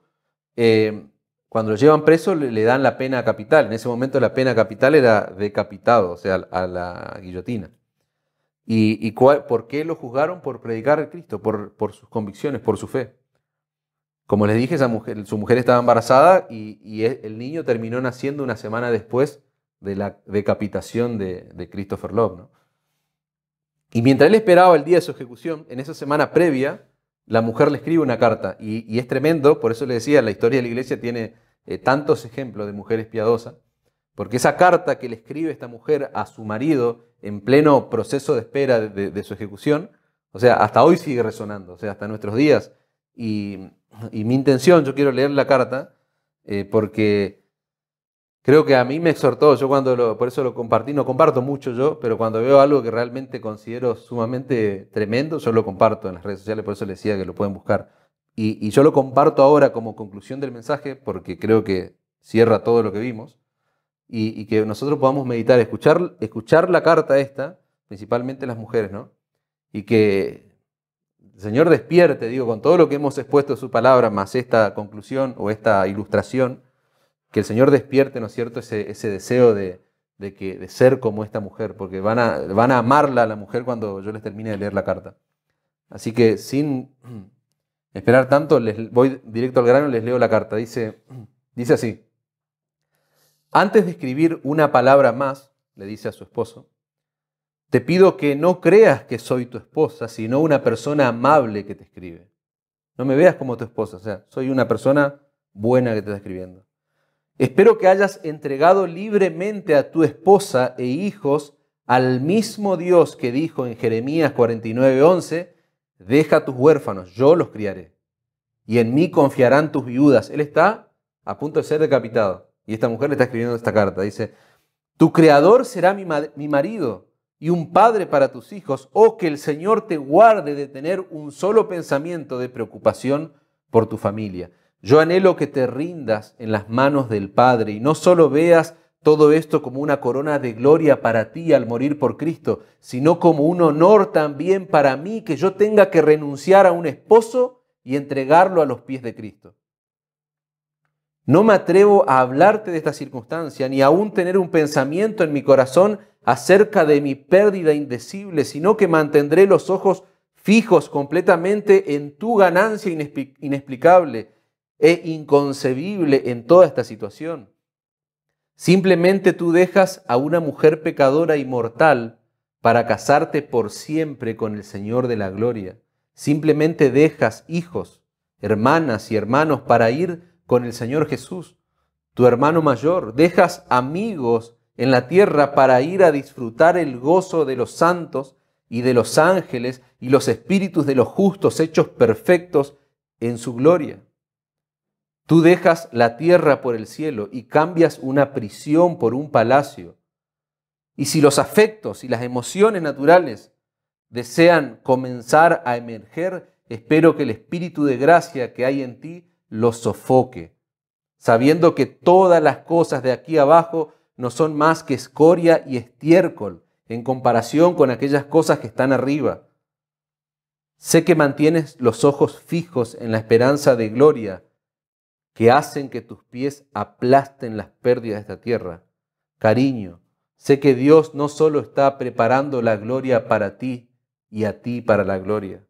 eh, cuando lo llevan preso le, dan la pena capital. En ese momento la pena capital era decapitado, o sea, a la guillotina. ¿Y, por qué lo juzgaron? Por predicar a Cristo, por sus convicciones, por su fe. Como les dije, su mujer estaba embarazada y, e, el niño terminó naciendo una semana después de la decapitación de, Christopher Love. Y mientras él esperaba el día de su ejecución, en esa semana previa, la mujer le escribe una carta. Y, es tremendo, por eso le decía, la historia de la iglesia tiene eh, tantos ejemplos de mujeres piadosas, porque esa carta que le escribe esta mujer a su marido en pleno proceso de espera de, de su ejecución, o sea, hasta hoy sigue resonando, o sea, hasta nuestros días. Y, y mi intención, yo quiero leer la carta, eh, porque creo que a mí me exhortó, yo cuando lo, por eso lo compartí, no comparto mucho yo, pero cuando veo algo que realmente considero sumamente tremendo, yo lo comparto en las redes sociales, por eso les decía que lo pueden buscar. Y, yo lo comparto ahora como conclusión del mensaje, porque creo que cierra todo lo que vimos, y, que nosotros podamos meditar, escuchar, escuchar la carta esta, principalmente las mujeres, ¿no? Y que Señor despierte, digo, con todo lo que hemos expuesto de su palabra, más esta conclusión o esta ilustración, que el Señor despierte, ¿no es cierto?, ese, deseo de, que, de ser como esta mujer, porque van a, van a amarla a la mujer cuando yo les termine de leer la carta. Así que sin esperar tanto, les voy directo al grano y les leo la carta. Dice, dice así, antes de escribir una palabra más, le dice a su esposo, te pido que no creas que soy tu esposa, sino una persona amable que te escribe. No me veas como tu esposa, o sea, soy una persona buena que te está escribiendo. Espero que hayas entregado libremente a tu esposa e hijos al mismo Dios que dijo en Jeremías 49:11, deja tus huérfanos, yo los criaré, y en mí confiarán tus viudas. Él está a punto de ser decapitado, y esta mujer le está escribiendo esta carta. Dice, tu creador será mi marido y un padre para tus hijos, o que el Señor te guarde de tener un solo pensamiento de preocupación por tu familia. Yo anhelo que te rindas en las manos del Padre y no solo veas todo esto como una corona de gloria para ti al morir por Cristo, sino como un honor también para mí que yo tenga que renunciar a un esposo y entregarlo a los pies de Cristo. No me atrevo a hablarte de esta circunstancia, ni aún tener un pensamiento en mi corazón acerca de mi pérdida indecible, sino que mantendré los ojos fijos completamente en tu ganancia inexplicable e inconcebible en toda esta situación. Simplemente tú dejas a una mujer pecadora y mortal para casarte por siempre con el Señor de la Gloria. Simplemente dejas hijos, hermanas y hermanos para ir con el Señor Jesús. Tu hermano mayor, dejas amigos en la tierra para ir a disfrutar el gozo de los santos y de los ángeles y los espíritus de los justos hechos perfectos en su gloria. Tú dejas la tierra por el cielo y cambias una prisión por un palacio. Y si los afectos y las emociones naturales desean comenzar a emerger, espero que el espíritu de gracia que hay en ti los sofoque, sabiendo que todas las cosas de aquí abajo no son más que escoria y estiércol en comparación con aquellas cosas que están arriba. Sé que mantienes los ojos fijos en la esperanza de gloria que hacen que tus pies aplasten las pérdidas de esta tierra. Cariño, sé que Dios no solo está preparando la gloria para ti y a ti para la gloria,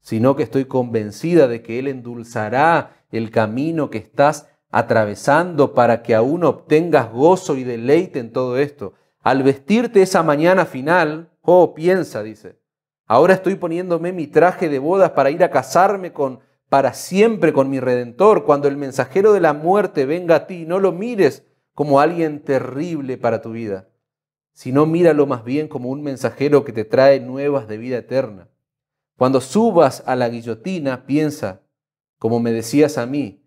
sino que estoy convencida de que Él endulzará el camino que estás atravesando para que aún obtengas gozo y deleite en todo esto. Al vestirte esa mañana final, oh, piensa, dice, ahora estoy poniéndome mi traje de bodas para ir a casarme con para siempre con mi redentor. Cuando el mensajero de la muerte venga a ti, no lo mires como alguien terrible para tu vida, sino míralo más bien como un mensajero que te trae nuevas de vida eterna. Cuando subas a la guillotina, piensa, como me decías a mí,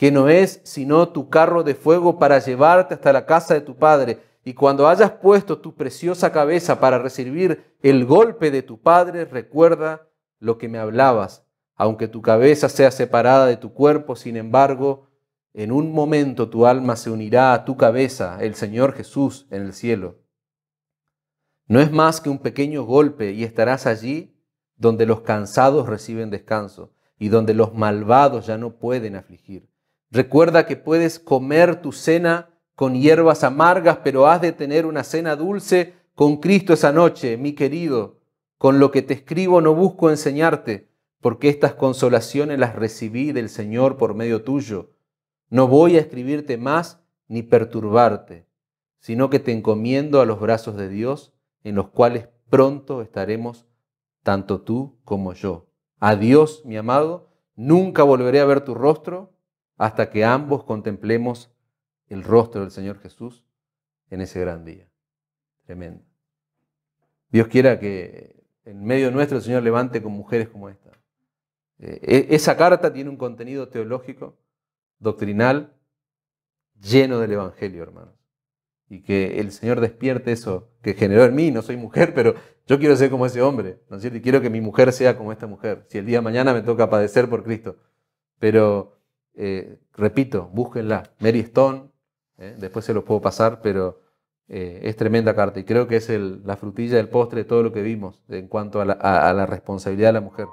que no es sino tu carro de fuego para llevarte hasta la casa de tu padre. Y cuando hayas puesto tu preciosa cabeza para recibir el golpe de tu padre, recuerda lo que me hablabas. Aunque tu cabeza sea separada de tu cuerpo, sin embargo, en un momento tu alma se unirá a tu cabeza, el Señor Jesús, en el cielo. No es más que un pequeño golpe y estarás allí donde los cansados reciben descanso y donde los malvados ya no pueden afligir. Recuerda que puedes comer tu cena con hierbas amargas, pero has de tener una cena dulce con Cristo esa noche, mi querido. Con lo que te escribo no busco enseñarte, porque estas consolaciones las recibí del Señor por medio tuyo. No voy a escribirte más ni perturbarte, sino que te encomiendo a los brazos de Dios, en los cuales pronto estaremos tanto tú como yo. Adiós, mi amado, nunca volveré a ver tu rostro, hasta que ambos contemplemos el rostro del Señor Jesús en ese gran día. Tremendo. Dios quiera que en medio nuestro el Señor levante con mujeres como esta. Eh, e-, esa carta tiene un contenido teológico, doctrinal, lleno del Evangelio, hermanos. Y que el Señor despierte eso que generó en mí. No soy mujer, pero yo quiero ser como ese hombre, ¿no es cierto? Y quiero que mi mujer sea como esta mujer. Si el día de mañana me toca padecer por Cristo. Pero eh, repito, búsquenla. Mary Stone, eh, después se los puedo pasar, pero eh, es tremenda carta y creo que es la frutilla del postre de todo lo que vimos en cuanto a la responsabilidad de la mujer.